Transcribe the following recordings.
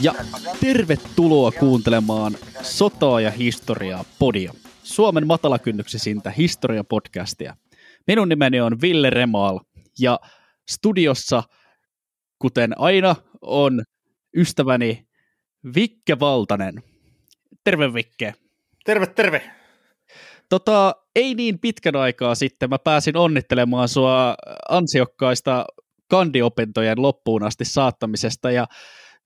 Ja tervetuloa kuuntelemaan Sotaa ja historiaa podia, Suomen matalakynnyksisintä historiapodcastia. Minun nimeni on Ville Remaal ja studiossa, kuten aina, on ystäväni Vikke Valtanen. Terve Vikke. Terve, terve. Tota, ei niin pitkän aikaa sitten mä pääsin onnittelemaan sua ansiokkaista kandiopintojen loppuun asti saattamisesta ja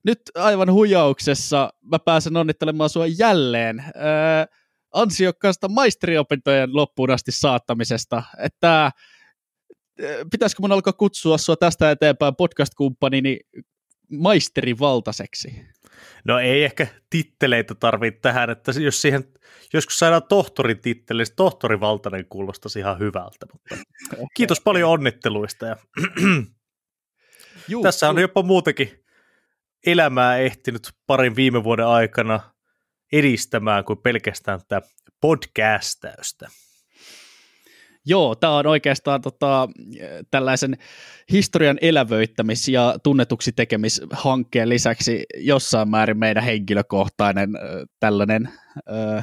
nyt aivan huijauksessa mä pääsen onnittelemaan sua jälleen äh, ansiokkaasta maisteriopintojen loppuun asti saattamisesta, että äh, pitäisikö mun alkaa kutsua sua tästä eteenpäin podcast-kumppanini maisterivaltaiseksi? No ei ehkä titteleitä tarvitse tähän, että jos siihen joskus saadaan tohtorin titteli, niin tohtorivaltainen kuulostaisi ihan hyvältä. Mutta kiitos paljon onnitteluista ja Juu, Tässä on jopa muutakin elämää ehtinyt parin viime vuoden aikana edistämään kuin pelkästään tätä podcastäystä. Joo, tämä on oikeastaan tota, tällaisen historian elävöittämis- ja tunnetuksi tekemishankkeen lisäksi jossain määrin meidän henkilökohtainen tällainen ö,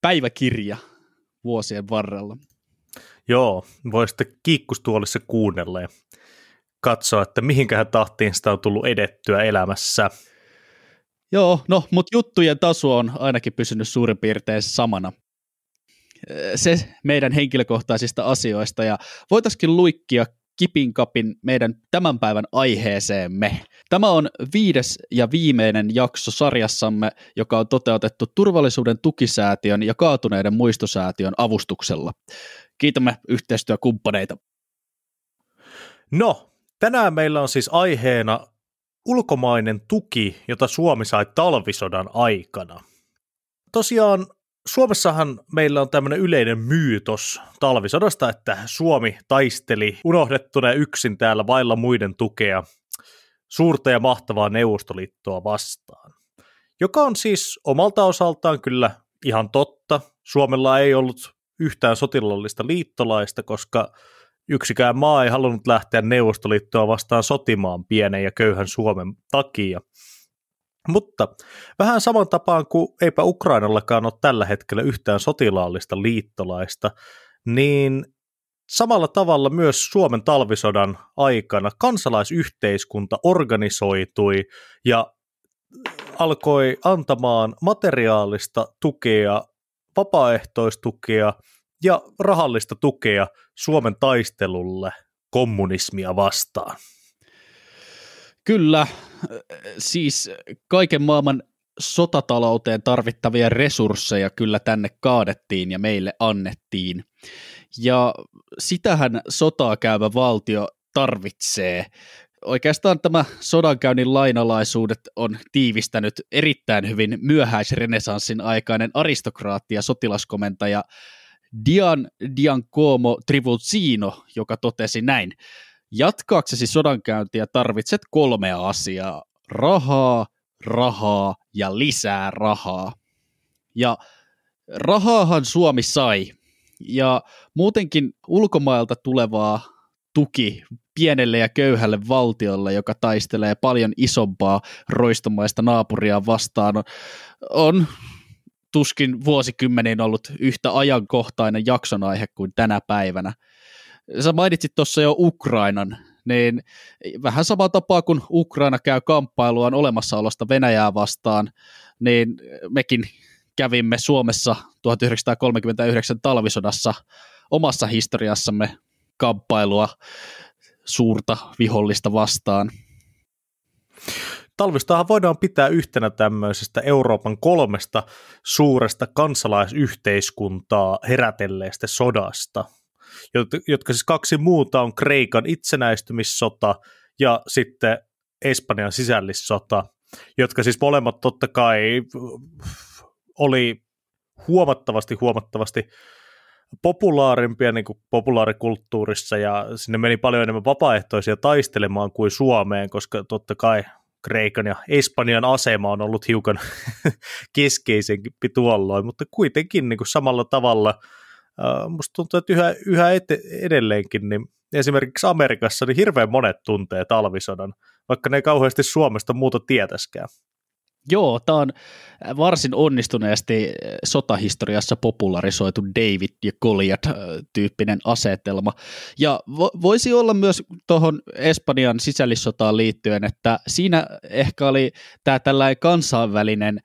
päiväkirja vuosien varrella. Joo, voi sitten kiikkustuolissa kuunnella ja katsoa, että mihinkähän tahtiin sitä on tullut edettyä elämässä. Joo, no, mutta juttujen taso on ainakin pysynyt suurin piirtein samana. Se meidän henkilökohtaisista asioista, ja voitaisiin luikkia kapin meidän tämän päivän aiheeseemme. Tämä on viides ja viimeinen jakso sarjassamme, joka on toteutettu Turvallisuuden tukisäätiön ja kaatuneiden muistosäätiön avustuksella. Kiitämme yhteistyökumppaneita. No, Tänään meillä on siis aiheena ulkomainen tuki, jota Suomi sai talvisodan aikana. Tosiaan Suomessahan meillä on tämmöinen yleinen myytos talvisodasta, että Suomi taisteli unohdettuna yksin täällä vailla muiden tukea suurta ja mahtavaa Neuvostoliittoa vastaan, joka on siis omalta osaltaan kyllä ihan totta. Suomella ei ollut yhtään sotilallista liittolaista, koska Yksikään maa ei halunnut lähteä Neuvostoliittoa vastaan sotimaan pienen ja köyhän Suomen takia. Mutta vähän saman tapaan kuin eipä Ukrainallakaan ole tällä hetkellä yhtään sotilaallista liittolaista, niin samalla tavalla myös Suomen talvisodan aikana kansalaisyhteiskunta organisoitui ja alkoi antamaan materiaalista tukea, vapaaehtoistukea – ja rahallista tukea Suomen taistelulle kommunismia vastaan. Kyllä, siis kaiken maailman sotatalouteen tarvittavia resursseja kyllä tänne kaadettiin ja meille annettiin. Ja sitähän sotaa käyvä valtio tarvitsee. Oikeastaan tämä sodankäynnin lainalaisuudet on tiivistänyt erittäin hyvin myöhäisrenesanssin aikainen aristokraatti ja sotilaskomentaja Dian Diancomo Trivolzino, joka totesi näin. Jatkaaksesi sodankäyntiä tarvitset kolmea asiaa. Rahaa, rahaa ja lisää rahaa. Ja rahaahan Suomi sai. Ja muutenkin ulkomailta tulevaa tuki pienelle ja köyhälle valtiolle, joka taistelee paljon isompaa roistomaista naapuria vastaan, on tuskin vuosikymmeniin ollut yhtä ajankohtainen jakson aihe kuin tänä päivänä. Sä mainitsit tuossa jo Ukrainan, niin vähän sama tapaa kuin Ukraina käy kamppailuaan olemassaolosta Venäjää vastaan, niin mekin kävimme Suomessa 1939 talvisodassa omassa historiassamme kamppailua suurta vihollista vastaan talvistahan voidaan pitää yhtenä tämmöisestä Euroopan kolmesta suuresta kansalaisyhteiskuntaa herätelleestä sodasta, jotka siis kaksi muuta on Kreikan itsenäistymissota ja sitten Espanjan sisällissota, jotka siis molemmat totta kai oli huomattavasti, huomattavasti populaarimpia niin kuin populaarikulttuurissa ja sinne meni paljon enemmän vapaaehtoisia taistelemaan kuin Suomeen, koska totta kai Kreikan ja Espanjan asema on ollut hiukan keskeisempi tuolloin, mutta kuitenkin niin kuin samalla tavalla äh, musta tuntuu, että yhä, yhä ete, edelleenkin niin esimerkiksi Amerikassa niin hirveän monet tuntee talvisodan, vaikka ne ei kauheasti Suomesta muuta tietäskään. Joo, tämä on varsin onnistuneesti sotahistoriassa popularisoitu David ja Goliath-tyyppinen asetelma. Ja vo- voisi olla myös tuohon Espanjan sisällissotaan liittyen, että siinä ehkä oli tämä tällainen kansainvälinen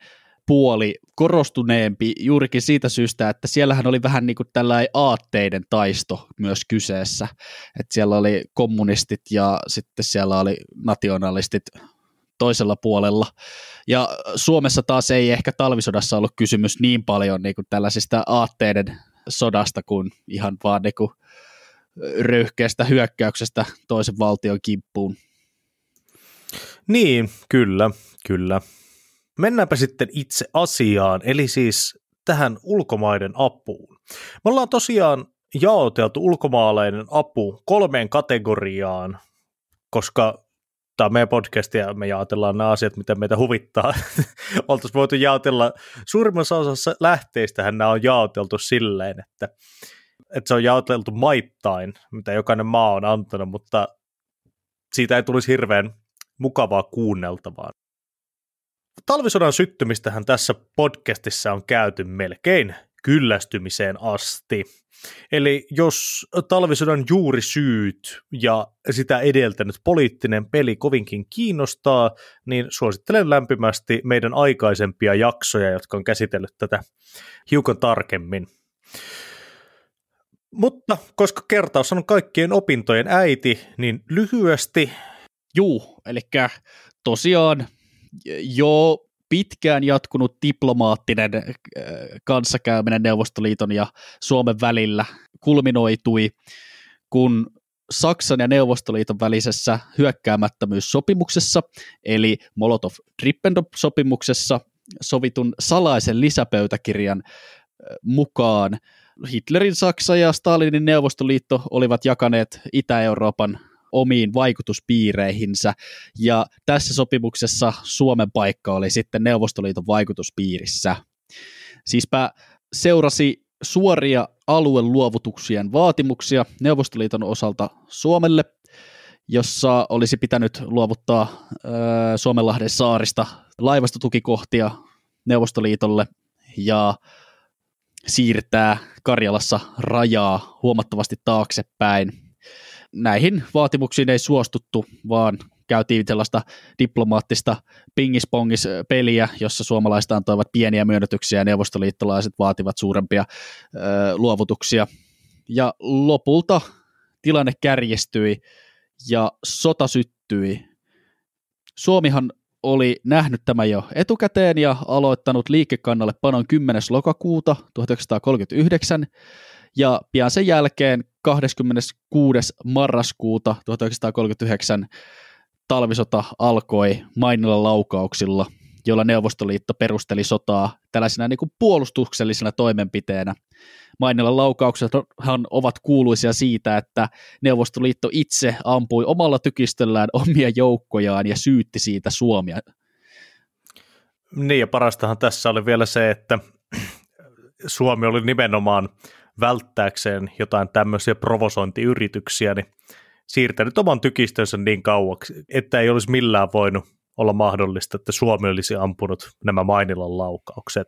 puoli korostuneempi juurikin siitä syystä, että siellähän oli vähän niin kuin tällainen aatteiden taisto myös kyseessä. Että siellä oli kommunistit ja sitten siellä oli nationalistit toisella puolella. Ja Suomessa taas ei ehkä talvisodassa ollut kysymys niin paljon niin kuin tällaisista aatteiden sodasta kuin ihan vaan niin kuin röyhkeästä hyökkäyksestä toisen valtion kimppuun. Niin, kyllä, kyllä. Mennäänpä sitten itse asiaan, eli siis tähän ulkomaiden apuun. Me ollaan tosiaan jaoteltu ulkomaalainen apu kolmeen kategoriaan, koska tämä on meidän podcast ja me jaotellaan nämä asiat, mitä meitä huvittaa. Oltaisiin voitu jaotella, suurimmassa osassa lähteistähän nämä on jaoteltu silleen, että, että se on jaoteltu maittain, mitä jokainen maa on antanut, mutta siitä ei tulisi hirveän mukavaa kuunneltavaa. Talvisodan syttymistähän tässä podcastissa on käyty melkein kyllästymiseen asti. Eli jos talvisodan juurisyyt ja sitä edeltänyt poliittinen peli kovinkin kiinnostaa, niin suosittelen lämpimästi meidän aikaisempia jaksoja, jotka on käsitellyt tätä hiukan tarkemmin. Mutta koska kertaus on kaikkien opintojen äiti, niin lyhyesti. Juu, eli tosiaan jo pitkään jatkunut diplomaattinen äh, kanssakäyminen Neuvostoliiton ja Suomen välillä kulminoitui, kun Saksan ja Neuvostoliiton välisessä hyökkäämättömyyssopimuksessa, eli Molotov-Ribbentrop-sopimuksessa, sovitun salaisen lisäpöytäkirjan äh, mukaan Hitlerin Saksa ja Stalinin Neuvostoliitto olivat jakaneet Itä-Euroopan omiin vaikutuspiireihinsä, ja tässä sopimuksessa Suomen paikka oli sitten Neuvostoliiton vaikutuspiirissä. Siispä seurasi suoria alueluovutuksien vaatimuksia Neuvostoliiton osalta Suomelle, jossa olisi pitänyt luovuttaa ö, Suomenlahden saarista laivastotukikohtia Neuvostoliitolle ja siirtää Karjalassa rajaa huomattavasti taaksepäin näihin vaatimuksiin ei suostuttu, vaan käytiin sellaista diplomaattista pingispongis-peliä, jossa suomalaiset antoivat pieniä myönnytyksiä ja neuvostoliittolaiset vaativat suurempia ö, luovutuksia. Ja lopulta tilanne kärjistyi ja sota syttyi. Suomihan oli nähnyt tämän jo etukäteen ja aloittanut liikekannalle panon 10. lokakuuta 1939 ja pian sen jälkeen 26. marraskuuta 1939 talvisota alkoi mainilla laukauksilla, jolla Neuvostoliitto perusteli sotaa tällaisena niin kuin puolustuksellisena toimenpiteenä. Mainilla laukauksethan ovat kuuluisia siitä, että Neuvostoliitto itse ampui omalla tykistöllään omia joukkojaan ja syytti siitä Suomia. Niin ja parastahan tässä oli vielä se, että Suomi oli nimenomaan välttääkseen jotain tämmöisiä provosointiyrityksiä, niin siirtänyt oman tykistönsä niin kauaksi, että ei olisi millään voinut olla mahdollista, että Suomi olisi ampunut nämä Mainilan laukaukset.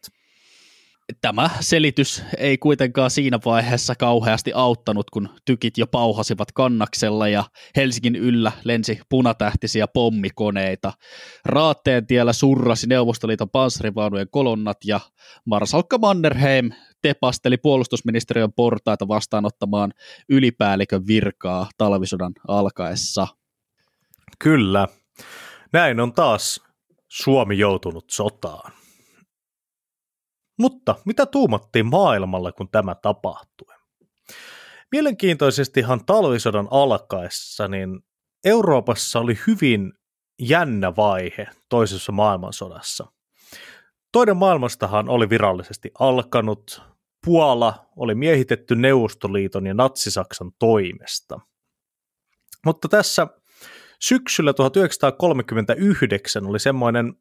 Tämä selitys ei kuitenkaan siinä vaiheessa kauheasti auttanut, kun tykit jo pauhasivat kannaksella ja Helsingin yllä lensi punatähtisiä pommikoneita. Raatteen tiellä surrasi Neuvostoliiton panssarivaunujen kolonnat ja Marsalkka Mannerheim tepasteli puolustusministeriön portaita vastaanottamaan ylipäällikön virkaa talvisodan alkaessa. Kyllä, näin on taas Suomi joutunut sotaan. Mutta mitä tuumattiin maailmalla, kun tämä tapahtui? Mielenkiintoisestihan talvisodan alkaessa niin Euroopassa oli hyvin jännä vaihe toisessa maailmansodassa. Toinen maailmastahan oli virallisesti alkanut. Puola oli miehitetty Neuvostoliiton ja Natsisaksan toimesta. Mutta tässä syksyllä 1939 oli semmoinen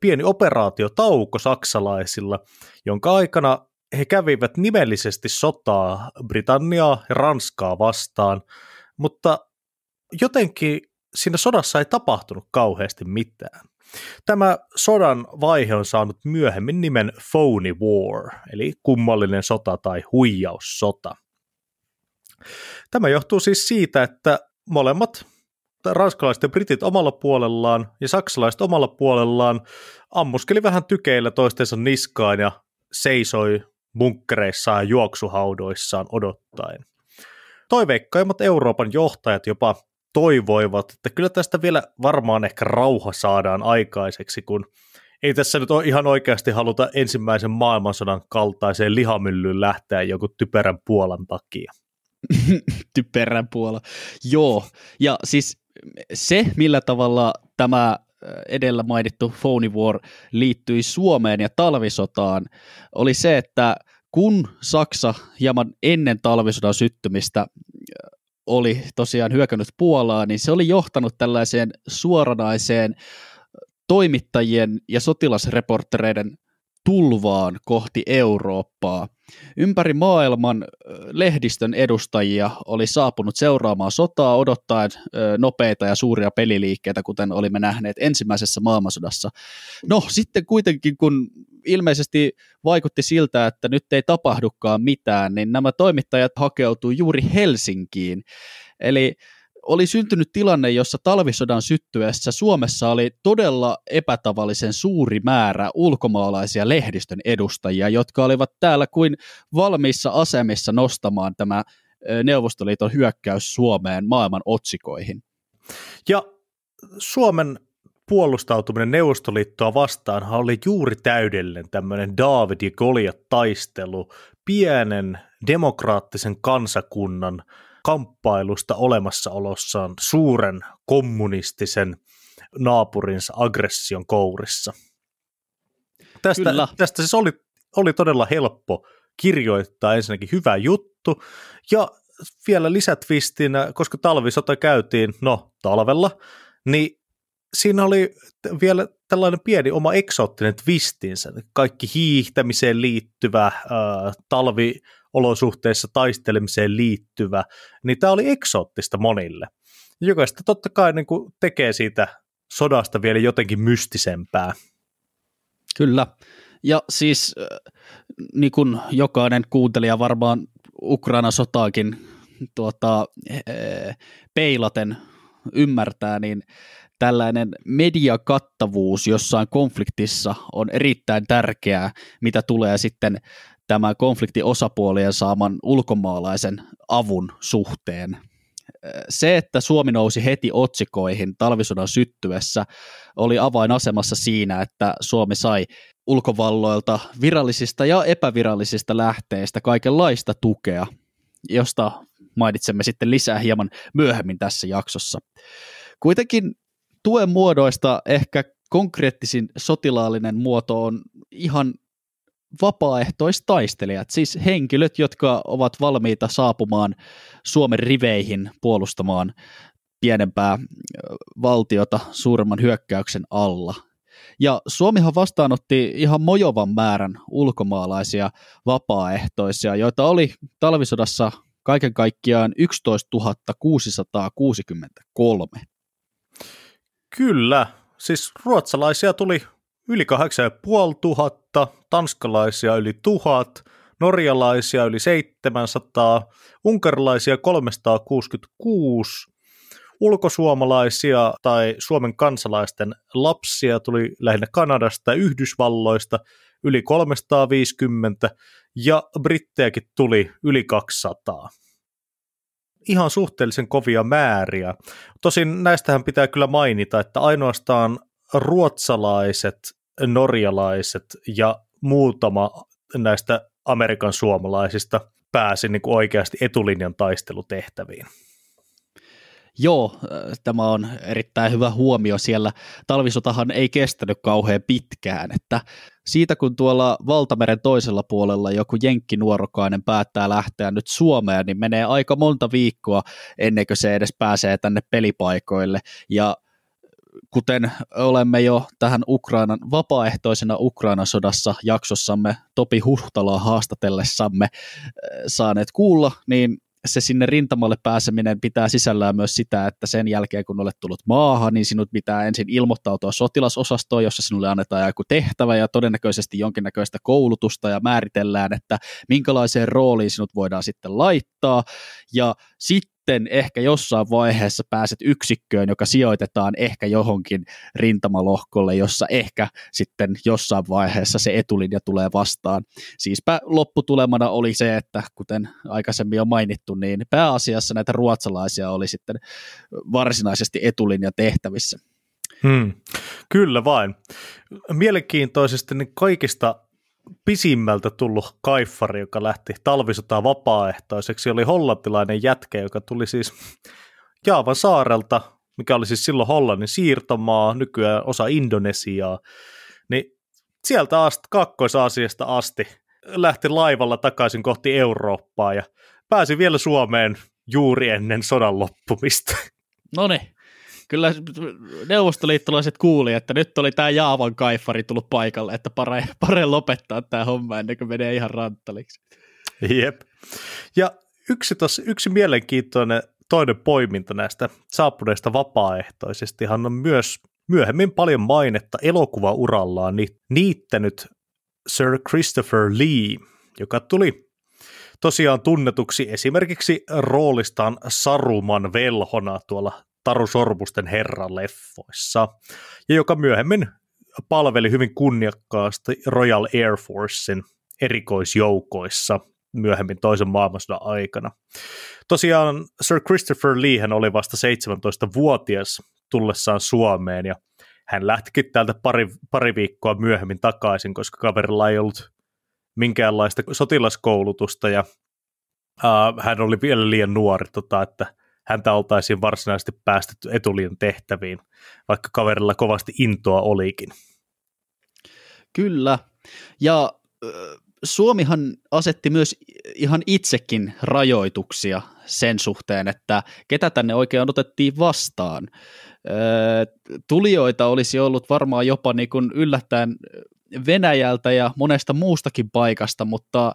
pieni operaatiotauko saksalaisilla, jonka aikana he kävivät nimellisesti sotaa Britanniaa ja Ranskaa vastaan, mutta jotenkin siinä sodassa ei tapahtunut kauheasti mitään. Tämä sodan vaihe on saanut myöhemmin nimen Phony War, eli kummallinen sota tai huijaussota. Tämä johtuu siis siitä, että molemmat ranskalaiset ja britit omalla puolellaan ja saksalaiset omalla puolellaan ammuskeli vähän tykeillä toistensa niskaan ja seisoi bunkkereissaan ja juoksuhaudoissaan odottaen. Toiveikkaimmat Euroopan johtajat jopa toivoivat, että kyllä tästä vielä varmaan ehkä rauha saadaan aikaiseksi, kun ei tässä nyt ole ihan oikeasti haluta ensimmäisen maailmansodan kaltaiseen lihamyllyyn lähteä joku typerän Puolan takia. typerän Puola. Joo, ja siis se, millä tavalla tämä äh, edellä mainittu Phony War liittyi Suomeen ja talvisotaan, oli se, että kun Saksa hieman ennen talvisodan syttymistä äh, oli tosiaan hyökännyt Puolaa, niin se oli johtanut tällaiseen suoranaiseen äh, toimittajien ja sotilasreporttereiden tulvaan kohti Eurooppaa. Ympäri maailman lehdistön edustajia oli saapunut seuraamaan sotaa odottaen nopeita ja suuria peliliikkeitä, kuten olimme nähneet ensimmäisessä maailmansodassa. No sitten kuitenkin, kun ilmeisesti vaikutti siltä, että nyt ei tapahdukaan mitään, niin nämä toimittajat hakeutuivat juuri Helsinkiin. Eli oli syntynyt tilanne, jossa talvisodan syttyessä Suomessa oli todella epätavallisen suuri määrä ulkomaalaisia lehdistön edustajia, jotka olivat täällä kuin valmiissa asemissa nostamaan tämä Neuvostoliiton hyökkäys Suomeen maailman otsikoihin. Ja Suomen puolustautuminen Neuvostoliittoa vastaan oli juuri täydellinen tämmöinen David ja Goliat taistelu pienen demokraattisen kansakunnan – kamppailusta olemassaolossaan suuren kommunistisen naapurinsa aggression kourissa. Tästä, Kyllä. tästä siis oli, oli todella helppo kirjoittaa ensinnäkin hyvä juttu ja vielä lisätvistinä, koska talvisota käytiin, no talvella, niin siinä oli vielä tällainen pieni oma eksoottinen twistinsä, kaikki hiihtämiseen liittyvä äh, talvi olosuhteissa taistelemiseen liittyvä, niin tämä oli eksoottista monille. Jokaista totta kai niin kuin tekee siitä sodasta vielä jotenkin mystisempää. Kyllä. Ja siis äh, niin kuin jokainen kuuntelija varmaan Ukraina-sotaakin tuota, e-, peilaten ymmärtää, niin tällainen mediakattavuus jossain konfliktissa on erittäin tärkeää, mitä tulee sitten tämä konflikti osapuolien saaman ulkomaalaisen avun suhteen. Se, että Suomi nousi heti otsikoihin talvisodan syttyessä, oli avainasemassa siinä, että Suomi sai ulkovalloilta virallisista ja epävirallisista lähteistä kaikenlaista tukea, josta mainitsemme sitten lisää hieman myöhemmin tässä jaksossa. Kuitenkin tuen muodoista ehkä konkreettisin sotilaallinen muoto on ihan vapaaehtoistaistelijat, siis henkilöt, jotka ovat valmiita saapumaan Suomen riveihin puolustamaan pienempää valtiota suuremman hyökkäyksen alla. Ja Suomihan vastaanotti ihan mojovan määrän ulkomaalaisia vapaaehtoisia, joita oli talvisodassa kaiken kaikkiaan 11 663. Kyllä, siis ruotsalaisia tuli yli 8500, tanskalaisia yli 1000, norjalaisia yli 700, unkarilaisia 366, ulkosuomalaisia tai Suomen kansalaisten lapsia tuli lähinnä Kanadasta ja Yhdysvalloista yli 350 ja brittejäkin tuli yli 200 ihan suhteellisen kovia määriä. Tosin näistähän pitää kyllä mainita, että ainoastaan ruotsalaiset norjalaiset ja muutama näistä Amerikan suomalaisista pääsi niin kuin oikeasti etulinjan taistelutehtäviin. Joo, äh, tämä on erittäin hyvä huomio siellä. Talvisotahan ei kestänyt kauhean pitkään, että siitä kun tuolla Valtameren toisella puolella joku jenkkinuorokainen päättää lähteä nyt Suomeen, niin menee aika monta viikkoa ennen kuin se edes pääsee tänne pelipaikoille. Ja kuten olemme jo tähän Ukrainan vapaaehtoisena Ukraina-sodassa jaksossamme Topi Huhtalaa haastatellessamme äh, saaneet kuulla, niin se sinne rintamalle pääseminen pitää sisällään myös sitä, että sen jälkeen kun olet tullut maahan, niin sinut pitää ensin ilmoittautua sotilasosastoon, jossa sinulle annetaan joku tehtävä ja todennäköisesti jonkinnäköistä koulutusta ja määritellään, että minkälaiseen rooliin sinut voidaan sitten laittaa. Ja sitten sitten ehkä jossain vaiheessa pääset yksikköön, joka sijoitetaan ehkä johonkin rintamalohkolle, jossa ehkä sitten jossain vaiheessa se etulinja tulee vastaan. Siispä lopputulemana oli se, että kuten aikaisemmin jo mainittu, niin pääasiassa näitä ruotsalaisia oli sitten varsinaisesti etulinja tehtävissä. Hmm. Kyllä vain. Mielenkiintoisesti niin kaikista pisimmältä tullut kaiffari, joka lähti talvisotaan vapaaehtoiseksi, oli hollantilainen jätkä, joka tuli siis Jaavan saarelta, mikä oli siis silloin Hollannin siirtomaa, nykyään osa Indonesiaa, niin sieltä asti, kakkoisasiasta asti lähti laivalla takaisin kohti Eurooppaa ja pääsi vielä Suomeen juuri ennen sodan loppumista. No niin. Kyllä neuvostoliittolaiset kuuli, että nyt oli tämä Jaavan kaifari tullut paikalle, että pare, pare lopettaa tämä homma ennen kuin menee ihan ranttaliksi. Jep. Ja yksi, tos, yksi mielenkiintoinen toinen poiminta näistä saapuneista hän on myös myöhemmin paljon mainetta elokuvaurallaan niittänyt Sir Christopher Lee, joka tuli tosiaan tunnetuksi esimerkiksi roolistaan Saruman velhona tuolla Taru Sorbusten herra-leffoissa, ja joka myöhemmin palveli hyvin kunniakkaasti Royal Air Forcein erikoisjoukoissa myöhemmin toisen maailmansodan aikana. Tosiaan Sir Christopher Lee hän oli vasta 17-vuotias tullessaan Suomeen ja hän lähtikin täältä pari, pari viikkoa myöhemmin takaisin, koska kaverilla ei ollut minkäänlaista sotilaskoulutusta ja uh, hän oli vielä liian nuori, tota, että häntä oltaisiin varsinaisesti päästetty etuliin tehtäviin, vaikka kaverilla kovasti intoa olikin. Kyllä, ja Suomihan asetti myös ihan itsekin rajoituksia sen suhteen, että ketä tänne oikein otettiin vastaan. Tulijoita olisi ollut varmaan jopa niin kuin yllättäen Venäjältä ja monesta muustakin paikasta, mutta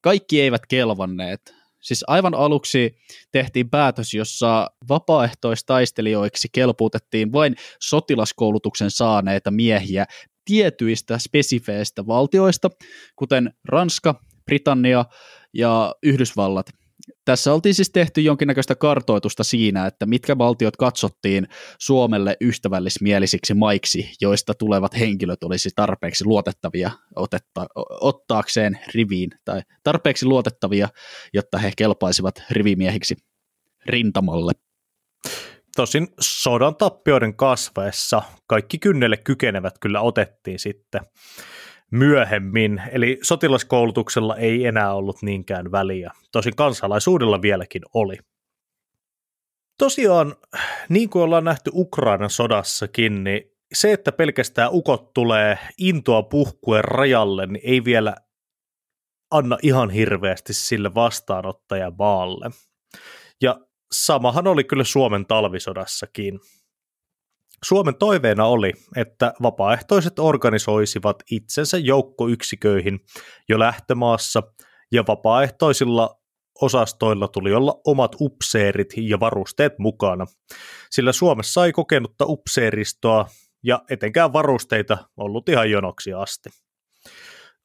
kaikki eivät kelvanneet. Siis aivan aluksi tehtiin päätös, jossa vapaaehtoistaistelijoiksi kelpuutettiin vain sotilaskoulutuksen saaneita miehiä tietyistä spesifeistä valtioista, kuten Ranska, Britannia ja Yhdysvallat – tässä oltiin siis tehty jonkinnäköistä kartoitusta siinä, että mitkä valtiot katsottiin Suomelle ystävällismielisiksi maiksi, joista tulevat henkilöt olisi tarpeeksi luotettavia otetta, ottaakseen riviin, tai tarpeeksi luotettavia, jotta he kelpaisivat rivimiehiksi rintamalle. Tosin sodan tappioiden kasvaessa kaikki kynnelle kykenevät kyllä otettiin sitten myöhemmin, eli sotilaskoulutuksella ei enää ollut niinkään väliä. Tosin kansalaisuudella vieläkin oli. Tosiaan, niin kuin ollaan nähty Ukrainan sodassakin, niin se, että pelkästään ukot tulee intoa puhkuen rajalle, niin ei vielä anna ihan hirveästi sille vastaanottajamaalle. Ja samahan oli kyllä Suomen talvisodassakin – Suomen toiveena oli, että vapaaehtoiset organisoisivat itsensä joukkoyksiköihin jo lähtömaassa ja vapaaehtoisilla osastoilla tuli olla omat upseerit ja varusteet mukana, sillä Suomessa ei kokenutta upseeristoa ja etenkään varusteita ollut ihan jonoksi asti.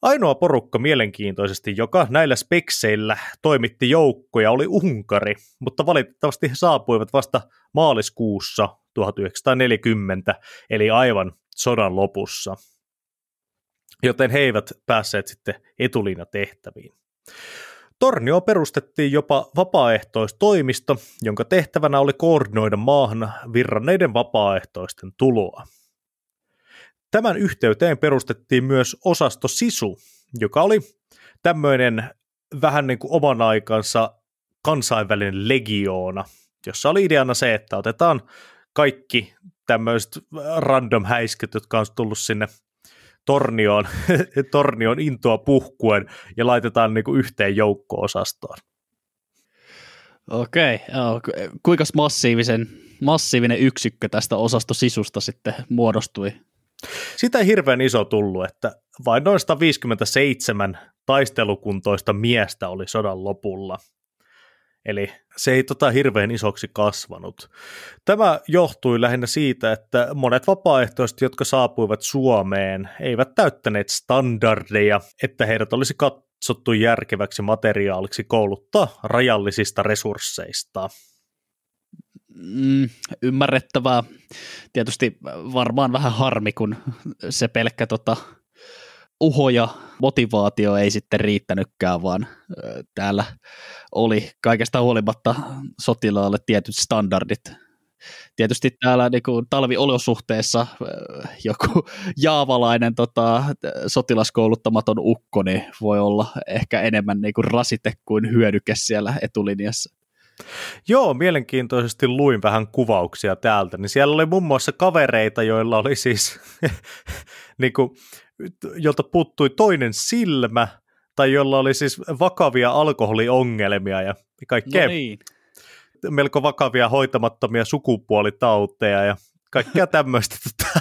Ainoa porukka mielenkiintoisesti, joka näillä spekseillä toimitti joukkoja, oli Unkari, mutta valitettavasti he saapuivat vasta maaliskuussa 1940, eli aivan sodan lopussa. Joten he eivät päässeet sitten tehtäviin. Tornio perustettiin jopa vapaaehtoistoimisto, jonka tehtävänä oli koordinoida maahan virranneiden vapaaehtoisten tuloa. Tämän yhteyteen perustettiin myös osasto Sisu, joka oli tämmöinen vähän niin kuin oman aikansa kansainvälinen legioona, jossa oli ideana se, että otetaan kaikki tämmöiset äh, random häisket, jotka on tullut sinne tornioon, tornion intoa puhkuen ja laitetaan niin kuin yhteen joukko-osastoon. Okei, okay. kuinka massiivisen, massiivinen yksikkö tästä osastosisusta sitten muodostui? Sitä ei hirveän iso tullut, että vain noin 157 taistelukuntoista miestä oli sodan lopulla – Eli se ei tota hirveän isoksi kasvanut. Tämä johtui lähinnä siitä, että monet vapaaehtoiset, jotka saapuivat Suomeen, eivät täyttäneet standardeja, että heidät olisi katsottu järkeväksi materiaaliksi kouluttaa rajallisista resursseista. Mm, ymmärrettävää. Tietysti varmaan vähän harmi, kun se pelkkä tota, uhoja motivaatio ei sitten riittänytkään, vaan täällä oli kaikesta huolimatta sotilaalle tietyt standardit. Tietysti täällä niin kuin, talviolosuhteissa joku jaavalainen tota, sotilaskouluttamaton ukko niin voi olla ehkä enemmän niin kuin rasite kuin hyödyke siellä etulinjassa. Joo, mielenkiintoisesti luin vähän kuvauksia täältä, niin siellä oli muun muassa kavereita, joilla oli siis niin kuin, jolta puuttui toinen silmä, tai jolla oli siis vakavia alkoholiongelmia ja kaikkea no niin. melko vakavia hoitamattomia sukupuolitauteja ja kaikkea tämmöistä, tota,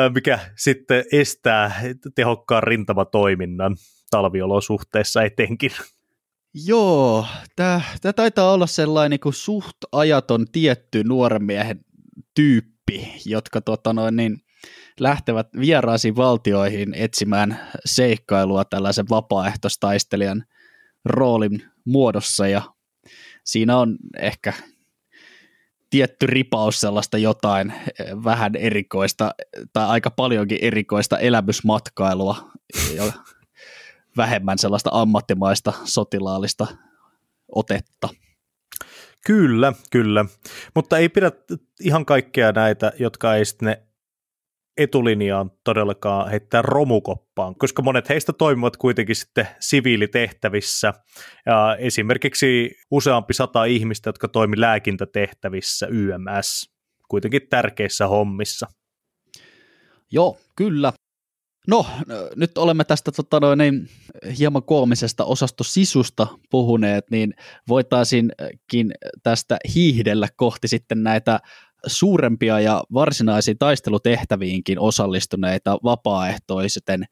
mikä sitten estää tehokkaan rintamatoiminnan talviolosuhteessa etenkin. Joo, tämä taitaa olla sellainen kuin niinku suht ajaton tietty nuoren miehen tyyppi, jotka tota noin, niin, lähtevät vieraisiin valtioihin etsimään seikkailua tällaisen vapaaehtoistaistelijan roolin muodossa ja siinä on ehkä tietty ripaus sellaista jotain eh, vähän erikoista tai aika paljonkin erikoista elämysmatkailua ja vähemmän sellaista ammattimaista sotilaallista otetta. Kyllä, kyllä. Mutta ei pidä ihan kaikkea näitä, jotka ei sitten etulinjaan todellakaan heittää romukoppaan, koska monet heistä toimivat kuitenkin sitten siviilitehtävissä. Ja esimerkiksi useampi sata ihmistä, jotka toimi lääkintätehtävissä YMS, kuitenkin tärkeissä hommissa. Joo, kyllä. No, nyt olemme tästä tota noin, niin hieman koomisesta osastosisusta puhuneet, niin voitaisiinkin tästä hiihdellä kohti sitten näitä suurempia ja varsinaisiin taistelutehtäviinkin osallistuneita vapaaehtoisten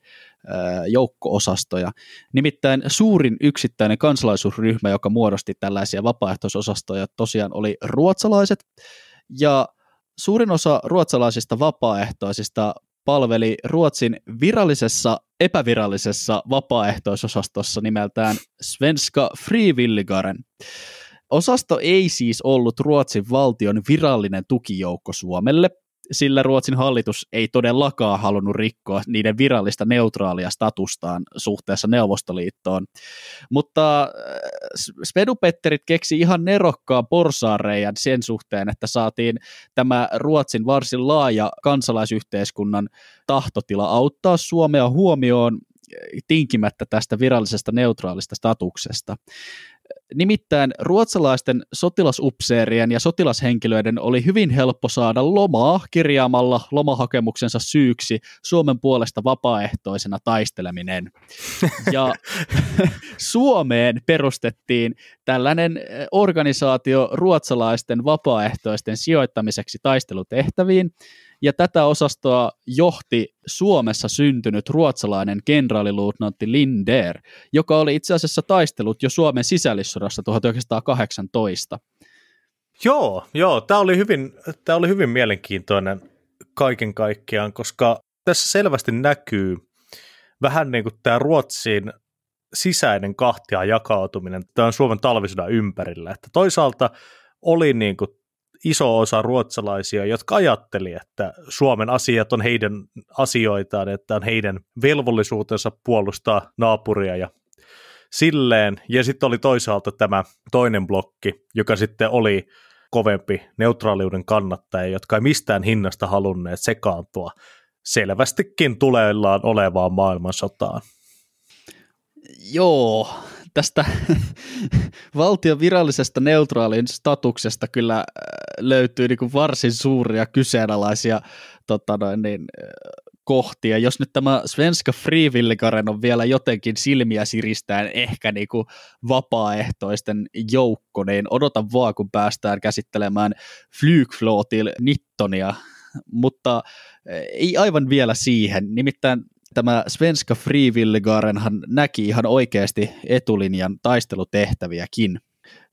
joukko-osastoja. Nimittäin suurin yksittäinen kansalaisuusryhmä, joka muodosti tällaisia vapaaehtoisosastoja, tosiaan oli ruotsalaiset. Ja suurin osa ruotsalaisista vapaaehtoisista palveli Ruotsin virallisessa epävirallisessa vapaaehtoisosastossa nimeltään Svenska Frivilligaren. Osasto ei siis ollut Ruotsin valtion virallinen tukijoukko Suomelle, sillä Ruotsin hallitus ei todellakaan halunnut rikkoa niiden virallista neutraalia statustaan suhteessa Neuvostoliittoon. Mutta äh, Spedupetterit keksi ihan nerokkaan porsaareijan sen suhteen, että saatiin tämä Ruotsin varsin laaja kansalaisyhteiskunnan tahtotila auttaa Suomea huomioon äh, tinkimättä tästä virallisesta neutraalista statuksesta. Nimittäin ruotsalaisten sotilasupseerien ja sotilashenkilöiden oli hyvin helppo saada lomaa kirjaamalla lomahakemuksensa syyksi Suomen puolesta vapaaehtoisena taisteleminen. Ja Suomeen perustettiin tällainen eh, organisaatio ruotsalaisten vapaaehtoisten sijoittamiseksi taistelutehtäviin, ja tätä osastoa johti Suomessa syntynyt ruotsalainen kenraaliluutnantti Linder, joka oli itse asiassa taistellut jo Suomen sisällissodassa 1918. Joo, joo tämä oli, hyvin, tämä oli hyvin mielenkiintoinen kaiken kaikkiaan, koska tässä selvästi näkyy vähän niin kuin tämä Ruotsin sisäinen kahtia jakautuminen tämän Suomen talvisodan ympärillä. Että toisaalta oli niin kuin iso osa ruotsalaisia, jotka ajatteli, että Suomen asiat on heidän asioitaan, että on heidän velvollisuutensa puolustaa naapuria ja silleen. Ja sitten oli toisaalta tämä toinen blokki, joka sitten oli kovempi neutraaliuden kannattaja, jotka ei mistään hinnasta halunneet sekaantua selvästikin tuleillaan olevaan maailmansotaan. Joo, tästä valtion virallisesta neutraalin statuksesta kyllä äh, löytyy niin kuin varsin suuria kyseenalaisia tota noin, niin, äh, kohtia. Jos nyt tämä Svenska Frivilligaren on vielä jotenkin silmiä siristään ehkä niin kuin vapaaehtoisten joukko, niin odota vaan, kun päästään käsittelemään Flygflotil Nittonia, mutta äh, ei aivan vielä siihen. Nimittäin tämä Svenska Frivilligarenhan näki ihan oikeasti etulinjan taistelutehtäviäkin.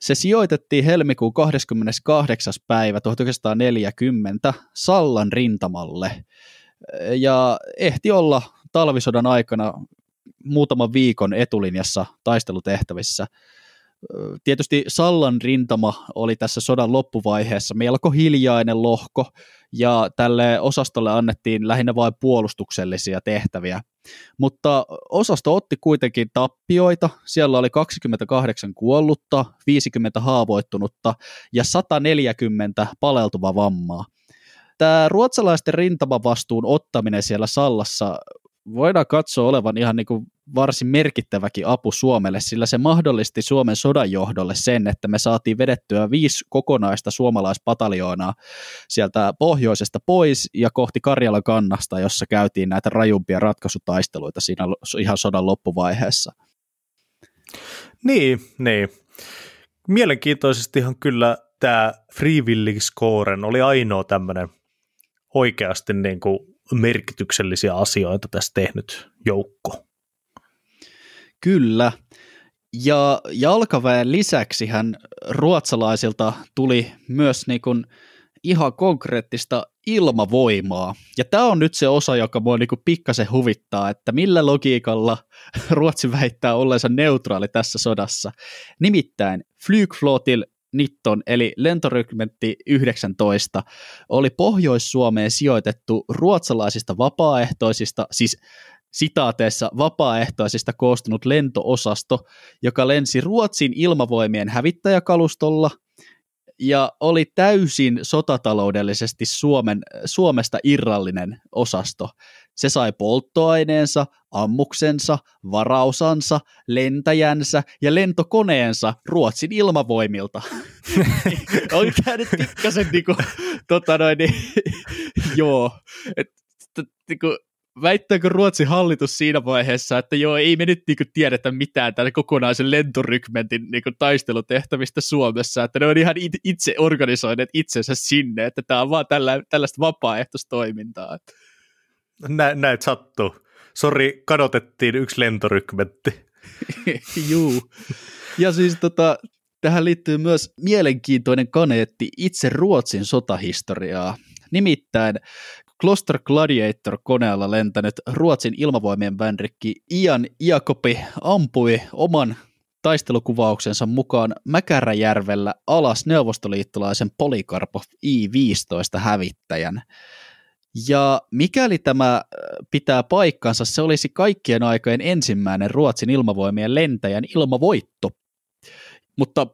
Se sijoitettiin helmikuun 28. päivä 1940 Sallan rintamalle ja ehti olla talvisodan aikana muutaman viikon etulinjassa taistelutehtävissä – tietysti Sallan rintama oli tässä sodan loppuvaiheessa melko hiljainen lohko, ja tälle osastolle annettiin lähinnä vain puolustuksellisia tehtäviä. Mutta osasto otti kuitenkin tappioita, siellä oli 28 kuollutta, 50 haavoittunutta ja 140 paleltuva vammaa. Tämä ruotsalaisten rintamavastuun ottaminen siellä Sallassa voidaan katsoa olevan ihan niin kuin varsin merkittäväkin apu Suomelle, sillä se mahdollisti Suomen sodan johdolle sen, että me saatiin vedettyä viisi kokonaista suomalaispataljoonaa sieltä pohjoisesta pois ja kohti Karjalan kannasta, jossa käytiin näitä rajumpia ratkaisutaisteluita siinä ihan sodan loppuvaiheessa. Niin, niin. Mielenkiintoisestihan kyllä tämä Free Willing Scoren oli ainoa tämmöinen oikeasti niin kuin merkityksellisiä asioita tässä tehnyt joukko. Kyllä. Ja jalkaväen lisäksi hän ruotsalaisilta tuli myös niin kuin ihan konkreettista ilmavoimaa. Ja tämä on nyt se osa, joka mua niin pikkasen huvittaa, että millä logiikalla Ruotsi väittää olleensa neutraali tässä sodassa. Nimittäin Flygflotil Nitton eli lentorykmentti 19 oli Pohjois-Suomeen sijoitettu ruotsalaisista vapaaehtoisista, siis sitaateessa vapaaehtoisista koostunut lentoosasto, joka lensi Ruotsin ilmavoimien hävittäjäkalustolla ja oli täysin sotataloudellisesti Suomen, Suomesta irrallinen osasto. Se sai polttoaineensa, ammuksensa, varausansa, lentäjänsä ja lentokoneensa Ruotsin ilmavoimilta. On tämä nyt pikkasen kuin, niinku, tota noin, niin, joo. Et, niin kuin, väittääkö Ruotsin hallitus siinä vaiheessa, että joo, ei me nyt niinku tiedetä mitään tämän kokonaisen lentorykmentin niinku taistelutehtävistä Suomessa, että ne on ihan itse organisoineet itsensä sinne, että tämä on vaan tällä, tällaista vapaaehtoistoimintaa. Nä, näet sattuu. Sori, kadotettiin yksi lentorykmentti. Juu. Ja siis tota, tähän liittyy myös mielenkiintoinen kaneetti itse Ruotsin sotahistoriaa. Nimittäin Cluster Gladiator-koneella lentänyt Ruotsin ilmavoimien vänrikki Ian Iakopi ampui oman taistelukuvauksensa mukaan Mäkäräjärvellä alas neuvostoliittolaisen Polikarpo I-15 hävittäjän. Ja mikäli tämä äh, pitää paikkansa, se olisi kaikkien aikojen ensimmäinen Ruotsin ilmavoimien lentäjän ilmavoitto. Mutta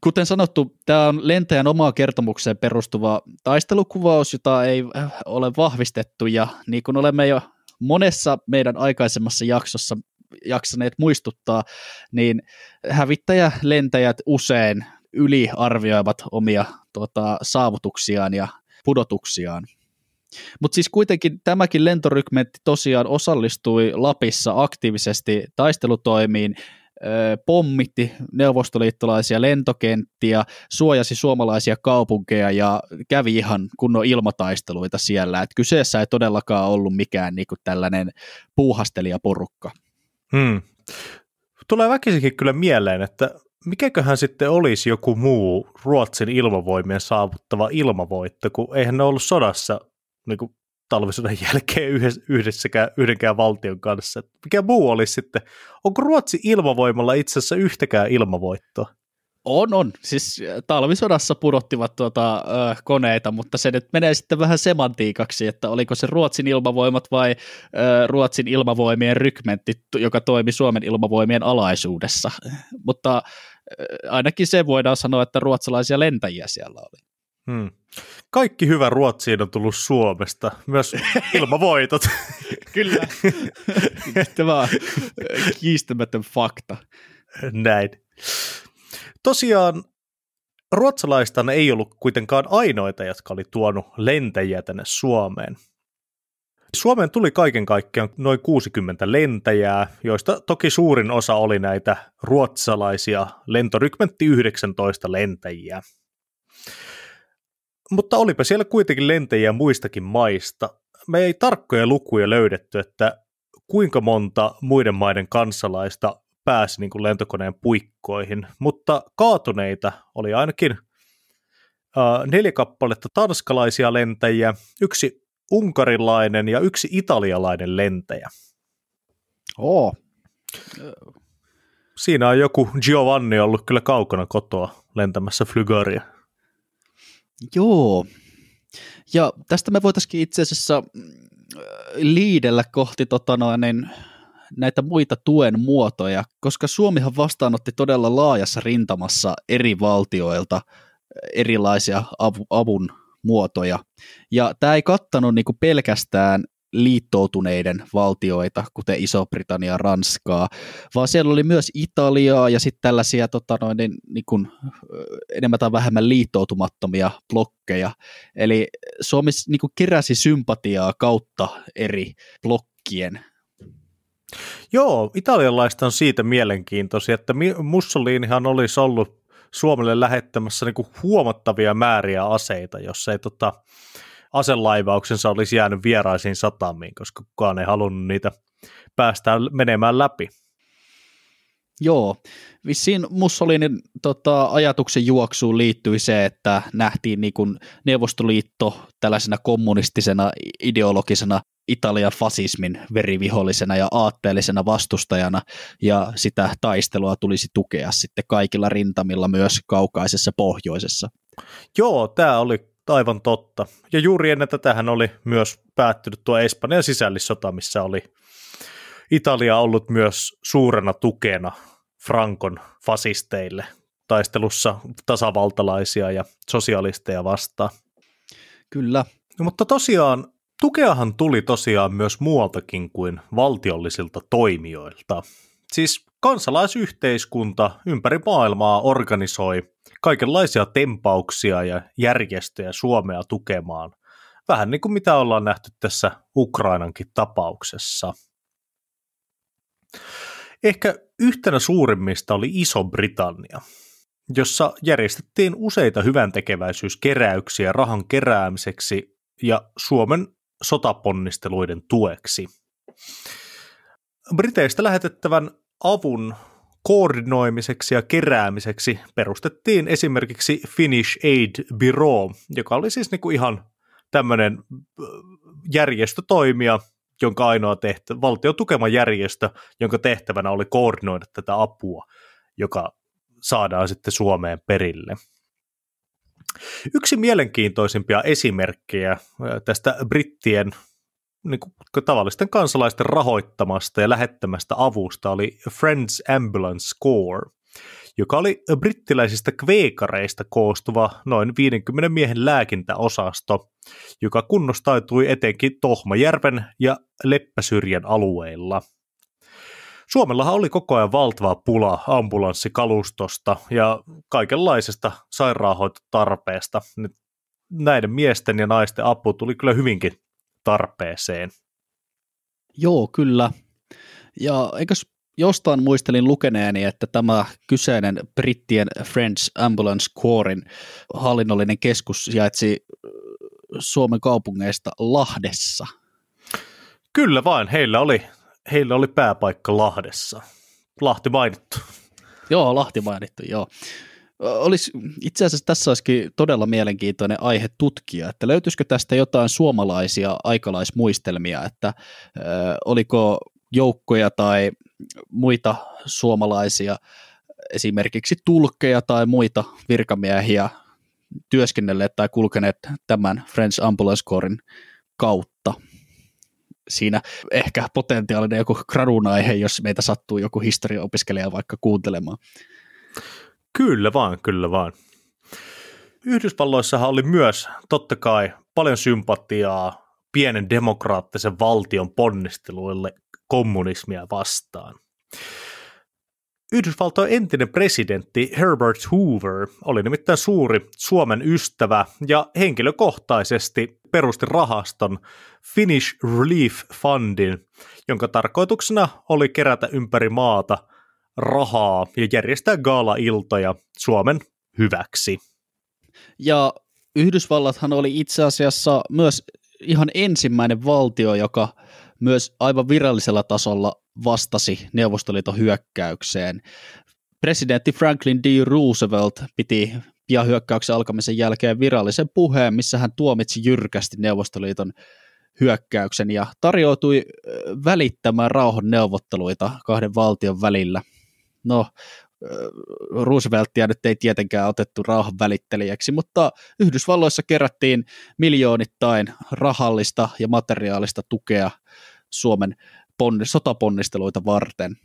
kuten sanottu, tämä on lentäjän omaa kertomukseen perustuva taistelukuvaus, jota ei äh, ole vahvistettu ja niin kuin olemme jo monessa meidän aikaisemmassa jaksossa jaksaneet muistuttaa, niin hävittäjälentäjät usein yliarvioivat omia tuota, saavutuksiaan ja pudotuksiaan. Mutta siis kuitenkin tämäkin lentorykmentti tosiaan osallistui Lapissa aktiivisesti taistelutoimiin, pommitti neuvostoliittolaisia lentokenttiä, suojasi suomalaisia kaupunkeja ja kävi ihan kunnon ilmataisteluita siellä. Et kyseessä ei todellakaan ollut mikään niinku tällainen puuhastelijaporukka. Hmm. Tulee väkisinkin kyllä mieleen, että mikäköhän sitten olisi joku muu Ruotsin ilmavoimien saavuttava ilmavoitto, kun eihän ne ollut sodassa niin kuin talvisodan jälkeen yhdessäkään, yhdenkään valtion kanssa. mikä muu olisi sitten? Onko Ruotsi ilmavoimalla itse asiassa yhtäkään ilmavoittoa? On, on. Siis äh, talvisodassa pudottivat tuota, ö, äh, koneita, mutta se nyt menee sitten vähän semantiikaksi, että oliko se Ruotsin ilmavoimat vai ö, äh, Ruotsin ilmavoimien rykmentti, joka toimi Suomen ilmavoimien alaisuudessa. Mutta ö, ainakin se voidaan sanoa, että ruotsalaisia lentäjiä siellä oli. Hmm. Kaikki hyvä Ruotsiin on tullut Suomesta, myös ilmavoitot. Kyllä. Tämä on kiistämätön fakta. Näin. Tosiaan ruotsalaistan ei ollut kuitenkaan ainoita, jotka oli tuonut lentäjiä tänne Suomeen. Suomeen tuli kaiken kaikkiaan noin 60 lentäjää, joista toki suurin osa oli näitä ruotsalaisia lentorykmentti 19 lentäjiä. Mutta olipa siellä kuitenkin lentäjiä muistakin maista. Me ei tarkkoja lukuja löydetty, että kuinka monta muiden maiden kansalaista pääsi niin kuin lentokoneen puikkoihin, mutta kaatuneita oli ainakin äh, neljä kappaletta tanskalaisia lentäjiä, yksi unkarilainen ja yksi italialainen lentäjä. Oo. Siinä on joku Giovanni ollut kyllä kaukana kotoa lentämässä flygaria. Joo. Ja tästä me voitaisiin itse asiassa mm, liidellä kohti tota noin, niin näitä muita tuen muotoja, koska Suomihan vastaanotti todella laajassa rintamassa eri valtioilta erilaisia avun muotoja. Ja tämä ei kattanut niinku pelkästään liittoutuneiden valtioita, kuten Iso-Britannia, Ranskaa, vaan siellä oli myös Italiaa ja sitten tällaisia tota noin, niin, niin kuin, enemmän tai vähemmän liittoutumattomia blokkeja. Eli Suomi niin kuin keräsi sympatiaa kautta eri blokkien. Joo, italialaista on siitä mielenkiintoisia, että Mussolinihan olisi ollut Suomelle lähettämässä niin kuin huomattavia määriä aseita, jos ei tota, aselaivauksensa olisi jäänyt vieraisiin satamiin, koska kukaan ei halunnut niitä päästä menemään läpi. Joo, vissiin Mussolinin tota, ajatuksen juoksuun liittyi se, että nähtiin niin kuin Neuvostoliitto tällaisena kommunistisena ideologisena Italian fasismin verivihollisena ja aatteellisena vastustajana, ja sitä taistelua tulisi tukea sitten kaikilla rintamilla myös kaukaisessa pohjoisessa. Joo, tämä oli Aivan totta. Ja juuri ennen tätähän oli myös päättynyt tuo Espanjan sisällissota, missä oli Italia ollut myös suurena tukena Frankon fasisteille taistelussa tasavaltalaisia ja sosialisteja vastaan. Kyllä. No, mutta tosiaan tukeahan tuli tosiaan myös muualtakin kuin valtiollisilta toimijoilta. Siis kansalaisyhteiskunta ympäri maailmaa organisoi kaikenlaisia tempauksia ja järjestöjä Suomea tukemaan. Vähän niin kuin mitä ollaan nähty tässä Ukrainankin tapauksessa. Ehkä yhtenä suurimmista oli Iso-Britannia, jossa järjestettiin useita hyväntekeväisyyskeräyksiä rahan keräämiseksi ja Suomen sotaponnisteluiden tueksi. Briteistä lähetettävän avun koordinoimiseksi ja keräämiseksi perustettiin esimerkiksi Finnish Aid Bureau, joka oli siis niin kuin ihan tämmöinen järjestötoimija, jonka ainoa tehtävä, valtion tukema järjestö, jonka tehtävänä oli koordinoida tätä apua, joka saadaan sitten Suomeen perille. Yksi mielenkiintoisimpia esimerkkejä tästä brittien niin kuin, tavallisten kansalaisten rahoittamasta ja lähettämästä avusta oli Friends Ambulance Corps, joka oli brittiläisistä kveekareista koostuva noin 50 miehen lääkintäosasto, joka kunnostautui etenkin Tohmajärven ja Leppäsyrjän alueilla. Suomellahan oli koko ajan valtava pula ambulanssikalustosta ja kaikenlaisesta sairaanhoitotarpeesta. Näiden miesten ja naisten apu tuli kyllä hyvinkin tarpeeseen. Joo, kyllä. Ja eikös jostain muistelin lukeneeni, että tämä kyseinen brittien French Ambulance Corpsin hallinnollinen keskus sijaitsi äh, Suomen kaupungeista Lahdessa. Kyllä vain, heillä oli, heillä oli pääpaikka Lahdessa. Lahti mainittu. Joo, Lahti mainittu, joo olisi, itse asiassa tässä olisikin todella mielenkiintoinen aihe tutkia, että löytyisikö tästä jotain suomalaisia aikalaismuistelmia, että ö, oliko joukkoja tai muita suomalaisia, esimerkiksi tulkkeja tai muita virkamiehiä työskennelleet tai kulkeneet tämän French Ambulance Corpsin kautta. Siinä ehkä potentiaalinen joku gradun aihe, jos meitä sattuu joku historiaopiskelija vaikka kuuntelemaan. Kyllä vaan, kyllä vaan. Yhdysvalloissahan oli myös totta kai paljon sympatiaa pienen demokraattisen valtion ponnisteluille kommunismia vastaan. Yhdysvaltojen entinen presidentti Herbert Hoover oli nimittäin suuri Suomen ystävä ja henkilökohtaisesti perusti rahaston Finnish Relief Fundin, jonka tarkoituksena oli kerätä ympäri maata rahaa ja järjestää gaala-iltoja Suomen hyväksi. Ja Yhdysvallathan oli itse asiassa myös ihan ensimmäinen valtio, joka myös aivan virallisella tasolla vastasi Neuvostoliiton hyökkäykseen. Presidentti Franklin D. Roosevelt piti pian hyökkäyksen alkamisen jälkeen virallisen puheen, missä hän tuomitsi jyrkästi Neuvostoliiton hyökkäyksen ja tarjoutui välittämään rauhan neuvotteluita kahden valtion välillä – no Rooseveltia nyt ei tietenkään otettu välittelijäksi, mutta Yhdysvalloissa kerättiin miljoonittain rahallista ja materiaalista tukea Suomen ponn- sotaponnisteluita varten.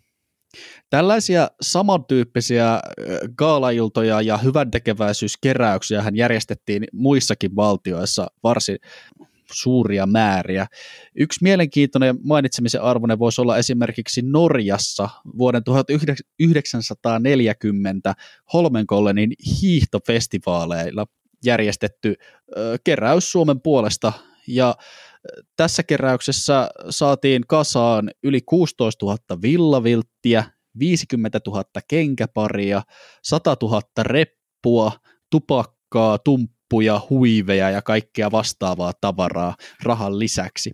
Tällaisia samantyyppisiä gaalailtoja ja hyväntekeväisyyskeräyksiä hän järjestettiin muissakin valtioissa varsin suuria määriä. Yksi mielenkiintoinen mainitsemisen arvoinen voisi olla esimerkiksi Norjassa vuoden 1940 Holmenkollenin hiihtofestivaaleilla järjestetty keräys Suomen puolesta ja tässä keräyksessä saatiin kasaan yli 16 000 villavilttiä, 50 000 kenkäparia, 100 000 reppua, tupakkaa, tumppa lippuja, huiveja ja kaikkea vastaavaa tavaraa rahan lisäksi.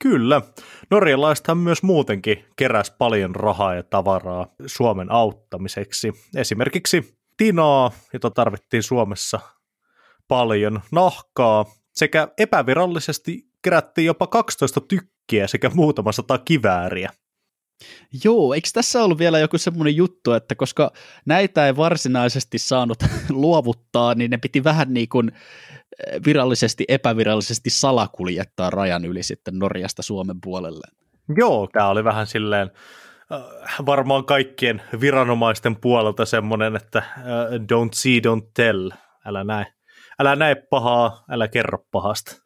Kyllä. Norjalaistahan myös muutenkin keräs paljon rahaa ja tavaraa Suomen auttamiseksi. Esimerkiksi tinaa, jota tarvittiin Suomessa paljon, nahkaa sekä epävirallisesti kerättiin jopa 12 tykkiä sekä muutama sata kivääriä. Joo, eikö tässä ollut vielä joku semmoinen juttu, että koska näitä ei varsinaisesti saanut luovuttaa, niin ne piti vähän niin kuin eh, virallisesti, epävirallisesti salakuljettaa rajan yli sitten Norjasta Suomen puolelle. Joo, tämä oli vähän silleen äh, varmaan kaikkien viranomaisten puolelta semmoinen, että äh, don't see, don't tell, älä näe, älä näe pahaa, älä kerro pahasta.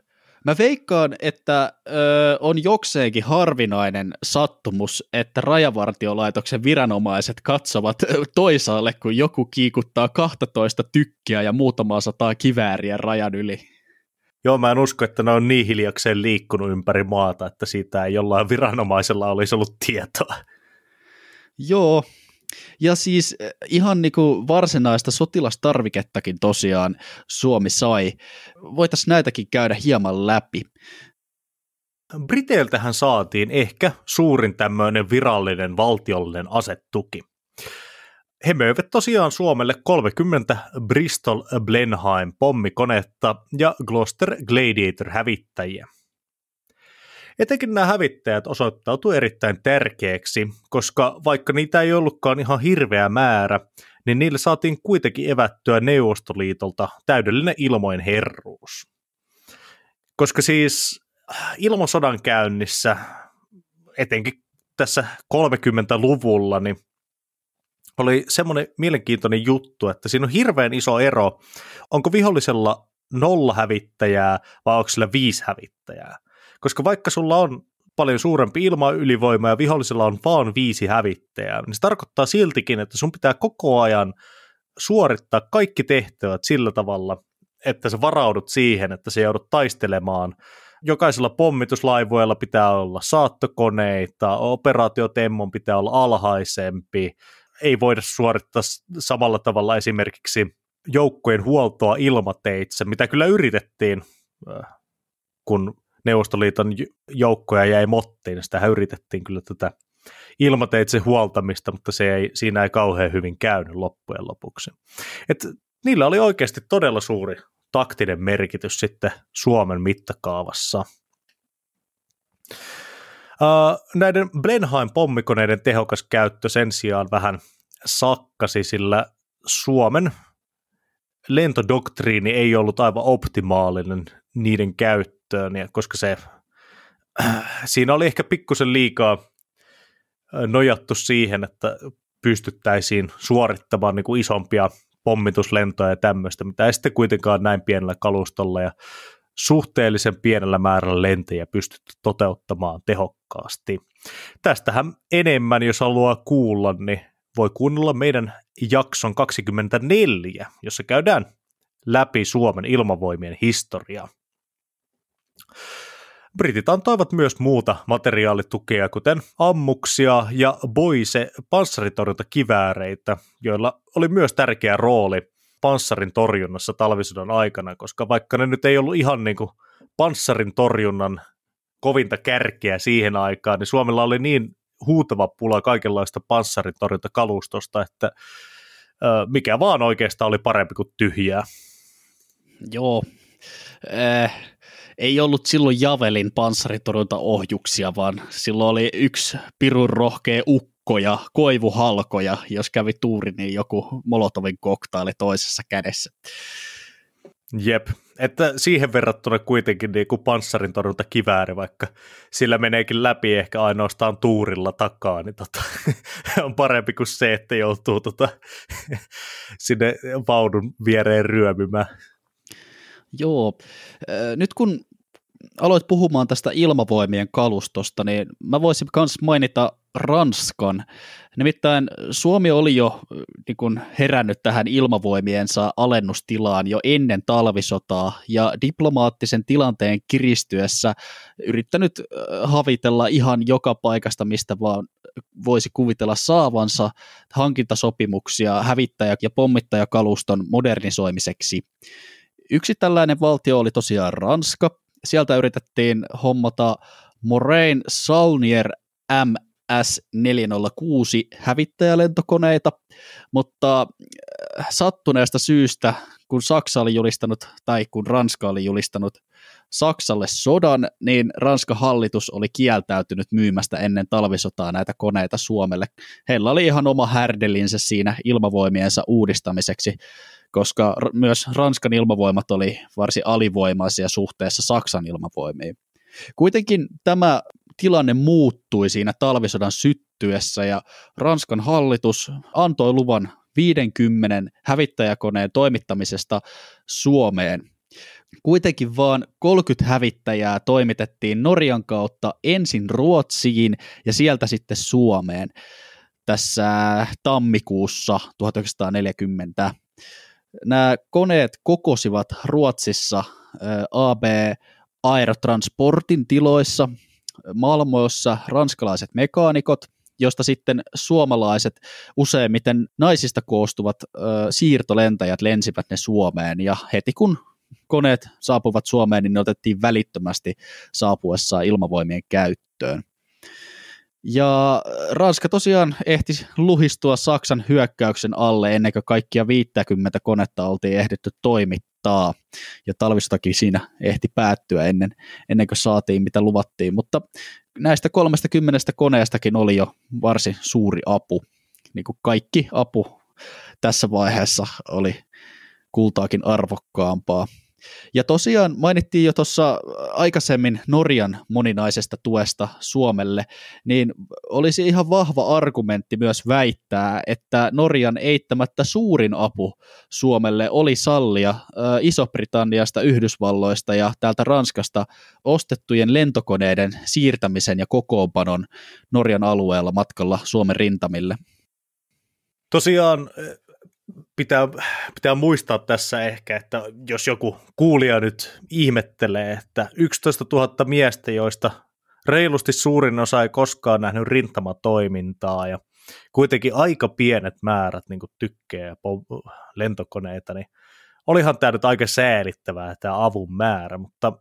Mä veikkaan, että ö, on jokseenkin harvinainen sattumus, että rajavartiolaitoksen viranomaiset katsovat toisaalle, kun joku kiikuttaa 12 tykkiä ja muutamaa sataa kivääriä rajan yli. Joo, mä en usko, että ne on niin hiljakseen liikkunut ympäri maata, että siitä ei jollain viranomaisella olisi ollut tietoa. Joo, ja siis eh, ihan kuin niinku varsinaista sotilastarvikettakin tosiaan Suomi sai. Voitaisiin näitäkin käydä hieman läpi. Briteiltähän saatiin ehkä suurin tämmöinen virallinen valtiollinen asetuki. He möivät tosiaan Suomelle 30 Bristol Blenheim pommikonetta ja Gloucester Gladiator hävittäjiä. Etenkin nämä hävittäjät osoittautuu erittäin tärkeäksi, koska vaikka niitä ei ollutkaan ihan hirveä määrä, niin niille saatiin kuitenkin evättyä Neuvostoliitolta täydellinen ilmoin herruus. Koska siis äh, ilmasodan käynnissä, etenkin tässä 30-luvulla, niin oli semmoinen mielenkiintoinen juttu, että siinä on hirveän iso ero, onko vihollisella nolla hävittäjää vai onko sillä viisi hävittäjää koska vaikka sulla on paljon suurempi ilmaylivoima ja vihollisella on vaan viisi hävittäjää, niin se tarkoittaa siltikin, että sun pitää koko ajan suorittaa kaikki tehtävät sillä tavalla, että sä varaudut siihen, että se joudut taistelemaan. Jokaisella pommituslaivoilla pitää olla saattokoneita, operaatiotemmon pitää olla alhaisempi, ei voida suorittaa samalla tavalla esimerkiksi joukkojen huoltoa ilmateitse, mitä kyllä yritettiin, äh, kun Neuvostoliiton joukkoja jäi mottiin. Sitähän yritettiin kyllä tätä ilmateitse huoltamista, mutta se ei, siinä ei kauhean hyvin käynyt loppujen lopuksi. Et niillä oli oikeasti todella suuri taktinen merkitys sitten Suomen mittakaavassa. näiden Blenheim pommikoneiden tehokas käyttö sen sijaan vähän sakkasi, sillä Suomen lentodoktriini ei ollut aivan optimaalinen niiden käyttöön, ja koska se, siinä oli ehkä pikkusen liikaa nojattu siihen, että pystyttäisiin suorittamaan niin kuin isompia pommituslentoja ja tämmöistä, mitä ei sitten kuitenkaan näin pienellä kalustolla ja suhteellisen pienellä määrällä lentejä pystytty toteuttamaan tehokkaasti. Tästähän enemmän, jos haluaa kuulla, niin voi kuunnella meidän jakson 24, jossa käydään läpi Suomen ilmavoimien historiaa. Britit antoivat myös muuta materiaalitukea, kuten ammuksia ja boise panssaritorjuntakivääreitä, joilla oli myös tärkeä rooli panssarin torjunnassa talvisodan aikana, koska vaikka ne nyt ei ollut ihan niin kuin panssarin torjunnan kovinta kärkeä siihen aikaan, niin Suomella oli niin huutava pula kaikenlaista panssaritorjuntakalustosta, että mikä vaan oikeastaan oli parempi kuin tyhjää. Joo. eh, ei ollut silloin Javelin panssaritorjuntaohjuksia, vaan silloin oli yksi pirun rohkea ukko ja koivuhalkoja. Jos kävi tuuri, niin joku Molotovin koktaali toisessa kädessä. Jep, että siihen verrattuna kuitenkin niin kuin torjunta kivääri, vaikka sillä meneekin läpi ehkä ainoastaan tuurilla takaa, niin tota, on parempi kuin se, että joutuu tota, sinne vaudun viereen ryömimään. Joo, nyt kun aloit puhumaan tästä ilmavoimien kalustosta, niin mä voisin myös mainita Ranskan. Nimittäin Suomi oli jo niin kun herännyt tähän ilmavoimiensa alennustilaan jo ennen talvisotaa ja diplomaattisen tilanteen kiristyessä yrittänyt havitella ihan joka paikasta, mistä vaan voisi kuvitella saavansa hankintasopimuksia hävittäjä- ja pommittajakaluston modernisoimiseksi. Yksi tällainen valtio oli tosiaan Ranska, sieltä yritettiin hommata Moraine Saulnier MS-406 hävittäjälentokoneita, mutta äh, sattuneesta syystä, kun Saksa oli julistanut tai kun Ranska oli julistanut Saksalle sodan, niin Ranskan hallitus oli kieltäytynyt myymästä ennen talvisotaa näitä koneita Suomelle. Heillä oli ihan oma härdelinsä siinä ilmavoimiensa uudistamiseksi, koska myös Ranskan ilmavoimat oli varsin alivoimaisia suhteessa Saksan ilmavoimiin. Kuitenkin tämä tilanne muuttui siinä talvisodan syttyessä ja Ranskan hallitus antoi luvan 50 hävittäjäkoneen toimittamisesta Suomeen. Kuitenkin vaan 30 hävittäjää toimitettiin Norjan kautta ensin Ruotsiin ja sieltä sitten Suomeen tässä tammikuussa 1940. Nämä koneet kokosivat Ruotsissa AB Aerotransportin tiloissa Malmoissa ranskalaiset mekaanikot, josta sitten suomalaiset, useimmiten naisista koostuvat ö, siirtolentäjät lensivät ne Suomeen ja heti kun koneet saapuvat Suomeen, niin ne otettiin välittömästi saapuessaan ilmavoimien käyttöön. Ja Ranska tosiaan ehti luhistua Saksan hyökkäyksen alle ennen kuin kaikkia 50 konetta oltiin ehditty toimittaa. Ja talvistakin siinä ehti päättyä ennen, ennen kuin saatiin mitä luvattiin. Mutta näistä 30 koneestakin oli jo varsin suuri apu. Niin kuin kaikki apu tässä vaiheessa oli kultaakin arvokkaampaa. Ja tosiaan mainittiin jo tuossa aikaisemmin Norjan moninaisesta tuesta Suomelle, niin olisi ihan vahva argumentti myös väittää, että Norjan eittämättä suurin apu Suomelle oli sallia Iso-Britanniasta, Yhdysvalloista ja täältä Ranskasta ostettujen lentokoneiden siirtämisen ja kokoonpanon Norjan alueella matkalla Suomen rintamille. Tosiaan pitää, pitää muistaa tässä ehkä, että jos joku kuulija nyt ihmettelee, että 11 000 miestä, joista reilusti suurin osa ei koskaan nähnyt rintamatoimintaa ja kuitenkin aika pienet määrät niin tykkää lentokoneita, niin olihan tämä nyt aika säälittävää tämä avun määrä, mutta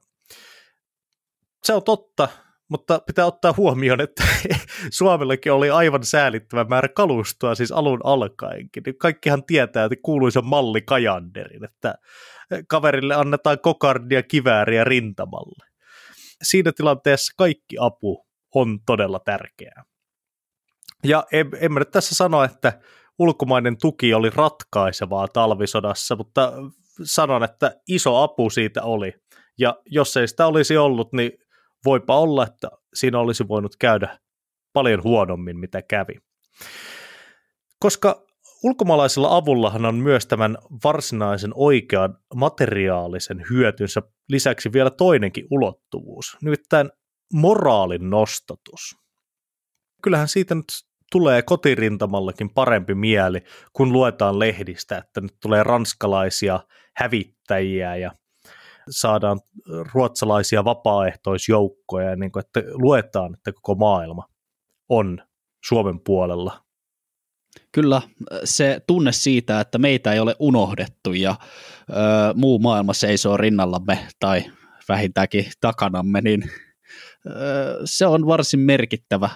se on totta, mutta pitää ottaa huomioon, että Suomellakin oli aivan säälittävä määrä kalustoa siis alun alkaenkin. Niin kaikkihan tietää, että kuuluisa malli Kajanderin, että eh, kaverille annetaan kokardia, kivääriä rintamalle. Siinä tilanteessa kaikki apu on todella tärkeää. Ja en, en mä nyt tässä sano, että ulkomainen tuki oli ratkaisevaa talvisodassa, mutta sanon, että iso apu siitä oli. Ja jos ei sitä olisi ollut, niin voipa olla, että siinä olisi voinut käydä paljon huonommin, mitä kävi. Koska ulkomaalaisella avullahan on myös tämän varsinaisen oikean materiaalisen hyötynsä lisäksi vielä toinenkin ulottuvuus, nimittäin moraalin nostatus. Kyllähän siitä nyt tulee kotirintamallakin parempi mieli, kun luetaan lehdistä, että nyt tulee ranskalaisia hävittäjiä ja saadaan ruotsalaisia vapaaehtoisjoukkoja, niin kuin, että luetaan, että koko maailma on Suomen puolella. Kyllä, se tunne siitä, että meitä ei ole unohdettu ja ö, muu maailma seisoo rinnallamme tai vähintäänkin takanamme, niin ö, se on varsin merkittävä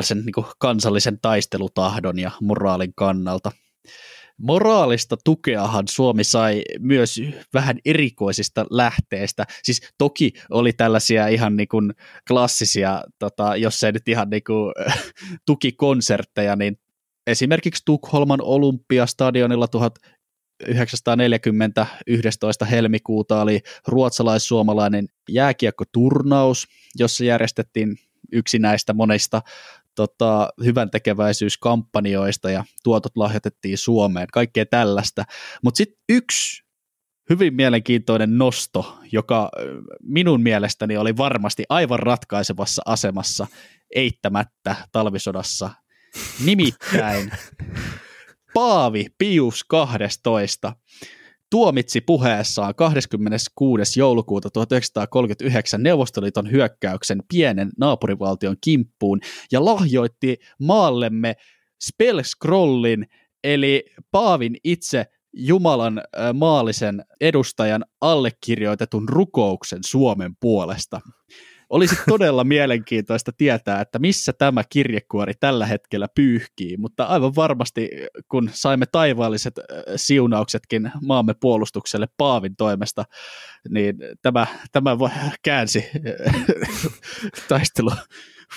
sen, niin kansallisen taistelutahdon ja moraalin kannalta. Moraalista tukeahan Suomi sai myös vähän erikoisista lähteistä. Siis toki oli tällaisia ihan niin kuin klassisia, tota, jos ei nyt ihan niin kuin tukikonsertteja, niin esimerkiksi Tukholman olympiastadionilla 1940 11. helmikuuta oli ruotsalais-suomalainen jääkiekkoturnaus, jossa järjestettiin yksi näistä monista tota, hyvän tekeväisyyskampanjoista ja tuotot lahjoitettiin Suomeen, kaikkea tällaista. Mutta sitten yksi hyvin mielenkiintoinen nosto, joka minun mielestäni oli varmasti aivan ratkaisevassa asemassa eittämättä talvisodassa. Nimittäin Paavi Pius 12 tuomitsi puheessaan 26. joulukuuta 1939 Neuvostoliiton hyökkäyksen pienen naapurivaltion kimppuun ja lahjoitti maallemme Spellscrollin eli Paavin itse Jumalan maallisen edustajan allekirjoitetun rukouksen Suomen puolesta. Olisi todella mielenkiintoista tietää, että missä tämä kirjekuori tällä hetkellä pyyhkii, mutta aivan varmasti kun saimme taivaalliset siunauksetkin maamme puolustukselle Paavin toimesta, niin tämä, tämä käänsi taistelu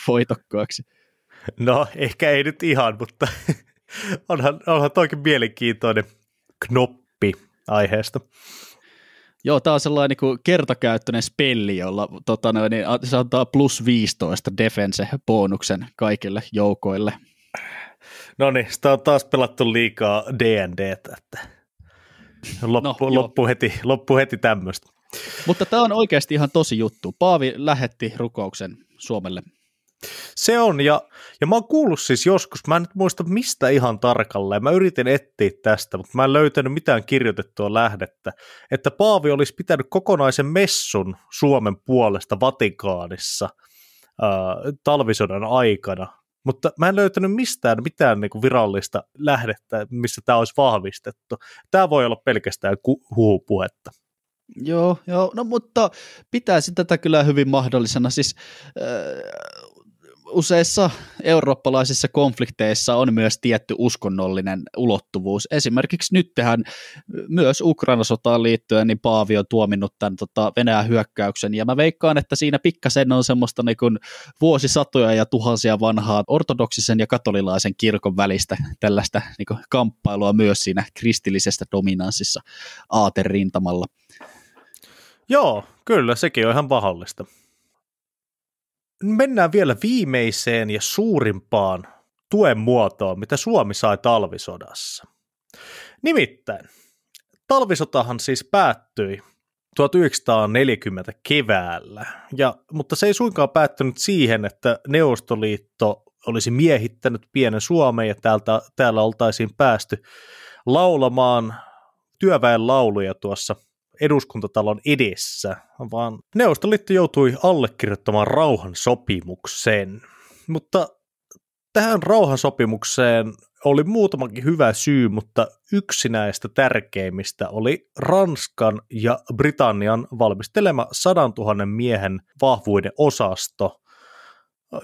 voitokkaaksi. No, ehkä ei nyt ihan, mutta onhan, onhan toikin mielenkiintoinen knoppi aiheesta. Joo, tämä on sellainen niin kuin kertakäyttöinen spelli, jolla tota, niin, se antaa plus 15 defense-bonuksen kaikille joukoille. No niin, sitä on taas pelattu liikaa D&D että loppu, no, loppu, heti, loppu heti tämmöistä. Mutta tämä on oikeasti ihan tosi juttu. Paavi lähetti rukouksen Suomelle se on, ja, ja mä oon kuullut siis joskus, mä en nyt muista mistä ihan tarkalleen, mä yritin etsiä tästä, mutta mä en löytänyt mitään kirjoitettua lähdettä, että Paavi olisi pitänyt kokonaisen messun Suomen puolesta Vatikaanissa äh, talvisodan aikana, mutta mä en löytänyt mistään mitään niin virallista lähdettä, missä tämä olisi vahvistettu. Tämä voi olla pelkästään ku- huhupuhetta. Joo, joo, no mutta pitäisin tätä kyllä hyvin mahdollisena. Siis äh, useissa eurooppalaisissa konflikteissa on myös tietty uskonnollinen ulottuvuus. Esimerkiksi nyt tähän myös Ukraina-sotaan liittyen, niin Paavi on tuominnut tämän tota, Venäjän hyökkäyksen, ja mä veikkaan, että siinä pikkasen on semmoista niin kuin vuosisatoja ja tuhansia vanhaa ortodoksisen ja katolilaisen kirkon välistä tällaista niin kuin kamppailua myös siinä kristillisestä dominanssissa aaterintamalla. Joo, kyllä, sekin on ihan pahallista mennään vielä viimeiseen ja suurimpaan tuen muotoon, mitä Suomi sai talvisodassa. Nimittäin, talvisotahan siis päättyi 1940 keväällä, ja, mutta se ei suinkaan päättynyt siihen, että Neuvostoliitto olisi miehittänyt pienen Suomen ja täältä, täällä oltaisiin päästy laulamaan työväen lauluja tuossa eduskuntatalon edessä, vaan Neuvostoliitto joutui allekirjoittamaan rauhan sopimukseen. Mutta tähän rauhansopimukseen oli muutamakin hyvä syy, mutta yksi näistä tärkeimmistä oli Ranskan ja Britannian valmistelema 100 000 miehen vahvuuden osasto,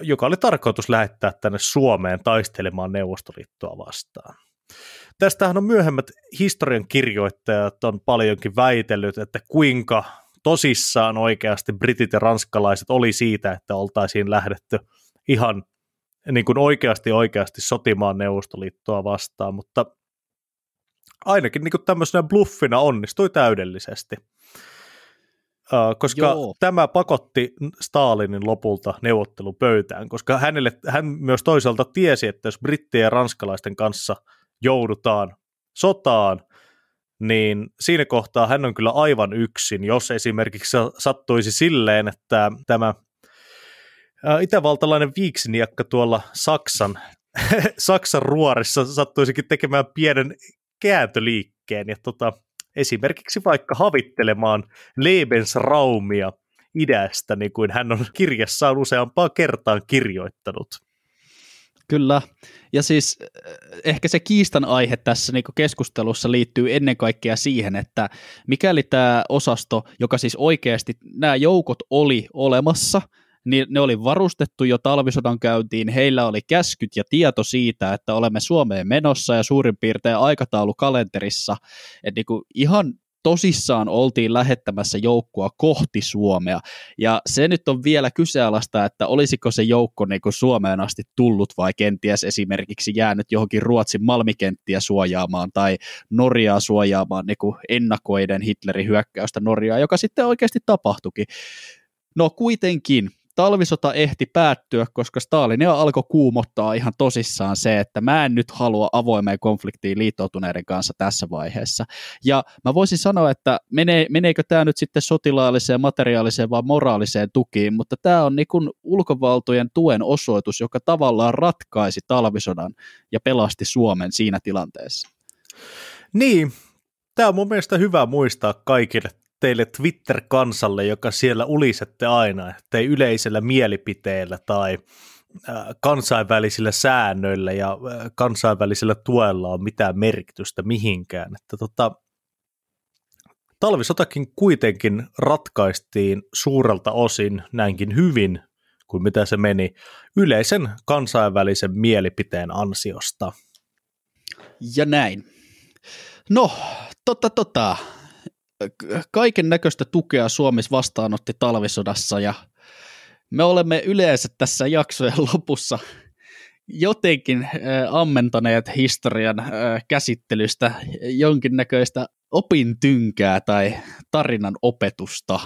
joka oli tarkoitus lähettää tänne Suomeen taistelemaan Neuvostoliittoa vastaan. Tästähän on myöhemmät historian kirjoittajat on paljonkin väitellyt, että kuinka tosissaan oikeasti britit ja ranskalaiset oli siitä, että oltaisiin lähdetty ihan niin kuin oikeasti oikeasti sotimaan Neuvostoliittoa vastaan, mutta ainakin niin kuin tämmöisenä bluffina onnistui täydellisesti, koska Joo. tämä pakotti Stalinin lopulta neuvottelupöytään, koska hänelle, hän myös toisaalta tiesi, että jos brittien ja ranskalaisten kanssa – joudutaan sotaan, niin siinä kohtaa hän on kyllä aivan yksin, jos esimerkiksi sattuisi silleen, että tämä itävaltalainen viiksiniakka tuolla Saksan, Saksan ruorissa sattuisikin tekemään pienen kääntöliikkeen ja tota, esimerkiksi vaikka havittelemaan Lebensraumia idästä, niin kuin hän on kirjassaan useampaan kertaan kirjoittanut. Kyllä. Ja siis äh, ehkä se kiistan aihe tässä niin keskustelussa liittyy ennen kaikkea siihen, että mikäli tämä osasto, joka siis oikeasti nämä joukot oli olemassa, niin ne oli varustettu jo talvisodan käyntiin, heillä oli käskyt ja tieto siitä, että olemme Suomeen menossa ja suurin piirtein aikataulu kalenterissa. Et niin ihan tosissaan oltiin lähettämässä joukkoa kohti Suomea. Ja se nyt on vielä kysealasta, että olisiko se joukko niin kuin Suomeen asti tullut vai kenties esimerkiksi jäänyt johonkin Ruotsin malmikenttiä suojaamaan tai Norjaa suojaamaan niin kuin ennakoiden Hitlerin hyökkäystä Norjaa, joka sitten oikeasti tapahtuikin. No kuitenkin, talvisota ehti päättyä, koska Stalinia alkoi kuumottaa ihan tosissaan se, että mä en nyt halua avoimeen konfliktiin liittoutuneiden kanssa tässä vaiheessa. Ja mä voisin sanoa, että mene, meneekö tämä nyt sitten sotilaalliseen, materiaaliseen vai moraaliseen tukiin, mutta tämä on niin ulkovaltojen tuen osoitus, joka tavallaan ratkaisi talvisodan ja pelasti Suomen siinä tilanteessa. Niin, tämä on mun mielestä hyvä muistaa kaikille teille Twitter-kansalle, joka siellä ulisette aina, tei yleisellä mielipiteellä tai äh, kansainvälisillä säännöillä ja äh, kansainvälisellä tuella on mitään merkitystä mihinkään. Että tota, talvisotakin kuitenkin ratkaistiin suurelta osin näinkin hyvin kuin mitä se meni yleisen kansainvälisen mielipiteen ansiosta. Ja näin. No, totta, totta kaiken näköistä tukea Suomis vastaanotti talvisodassa ja me olemme yleensä tässä jaksojen lopussa jotenkin ammentaneet historian käsittelystä jonkinnäköistä opintynkää tai tarinan opetusta.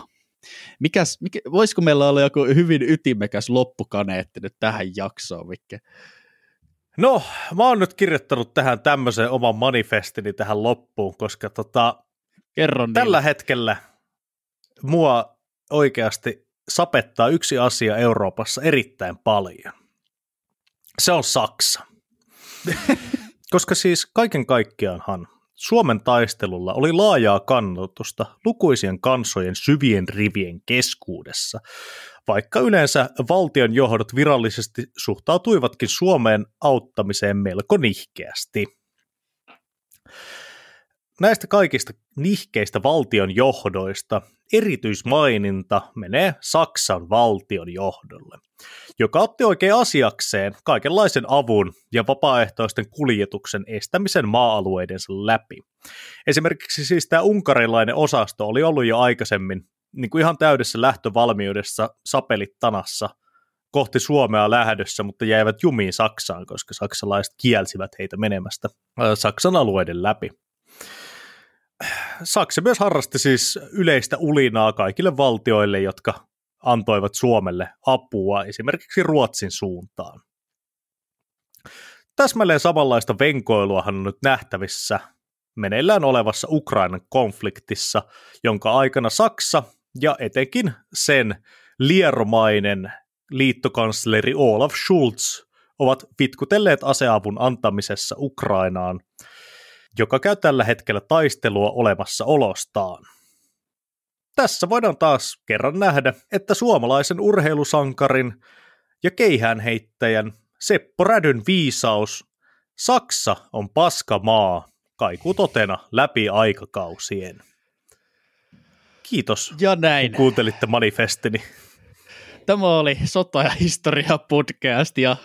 Mikäs, mikä, voisiko meillä olla joku hyvin ytimekäs loppukaneetti nyt tähän jaksoon, Mikke? No, mä oon nyt kirjoittanut tähän tämmöisen oman manifestini tähän loppuun, koska tota, Tällä niin. Tällä hetkellä mua oikeasti sapettaa yksi asia Euroopassa erittäin paljon. Se on Saksa. Koska siis kaiken kaikkiaanhan Suomen taistelulla oli laajaa kannatusta lukuisien kansojen syvien rivien keskuudessa, vaikka yleensä valtion johdot virallisesti suhtautuivatkin Suomeen auttamiseen melko nihkeästi näistä kaikista nihkeistä valtion johdoista erityismaininta menee Saksan valtion johdolle, joka otti oikein asiakseen kaikenlaisen avun ja vapaaehtoisten kuljetuksen estämisen maa-alueidensa läpi. Esimerkiksi siis tämä unkarilainen osasto oli ollut jo aikaisemmin niin kuin ihan täydessä lähtövalmiudessa sapelittanassa kohti Suomea lähdössä, mutta jäivät jumiin Saksaan, koska saksalaiset kielsivät heitä menemästä Saksan alueiden läpi. Saksa myös harrasti siis yleistä ulinaa kaikille valtioille, jotka antoivat Suomelle apua esimerkiksi Ruotsin suuntaan. Täsmälleen samanlaista venkoiluahan on nyt nähtävissä meneillään olevassa Ukrainan konfliktissa, jonka aikana Saksa ja etenkin sen liermainen liittokansleri Olaf Schulz ovat vitkutelleet aseavun antamisessa Ukrainaan – joka käy tällä hetkellä taistelua olemassaolostaan. Tässä voidaan taas kerran nähdä, että suomalaisen urheilusankarin ja keihäänheittäjän Seppo Rädyn viisaus Saksa on maa kaikuu totena läpi aikakausien. Kiitos, ja näin. kun kuuntelitte manifestini. Tämä oli Sota ja historia podcast ja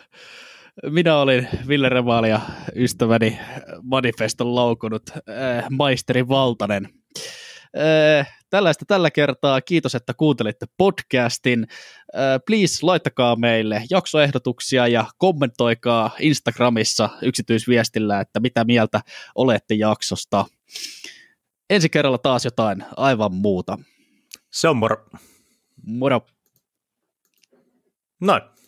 minä olin Ville ja ystäväni manifeston laukunut äh, maisteri Valtanen. Äh, tällaista tällä kertaa. Kiitos, että kuuntelitte podcastin. Äh, please laittakaa meille jaksoehdotuksia ja kommentoikaa Instagramissa yksityisviestillä, että mitä mieltä olette jaksosta. Ensi kerralla taas jotain aivan muuta. Se on moro. Moro. Noin.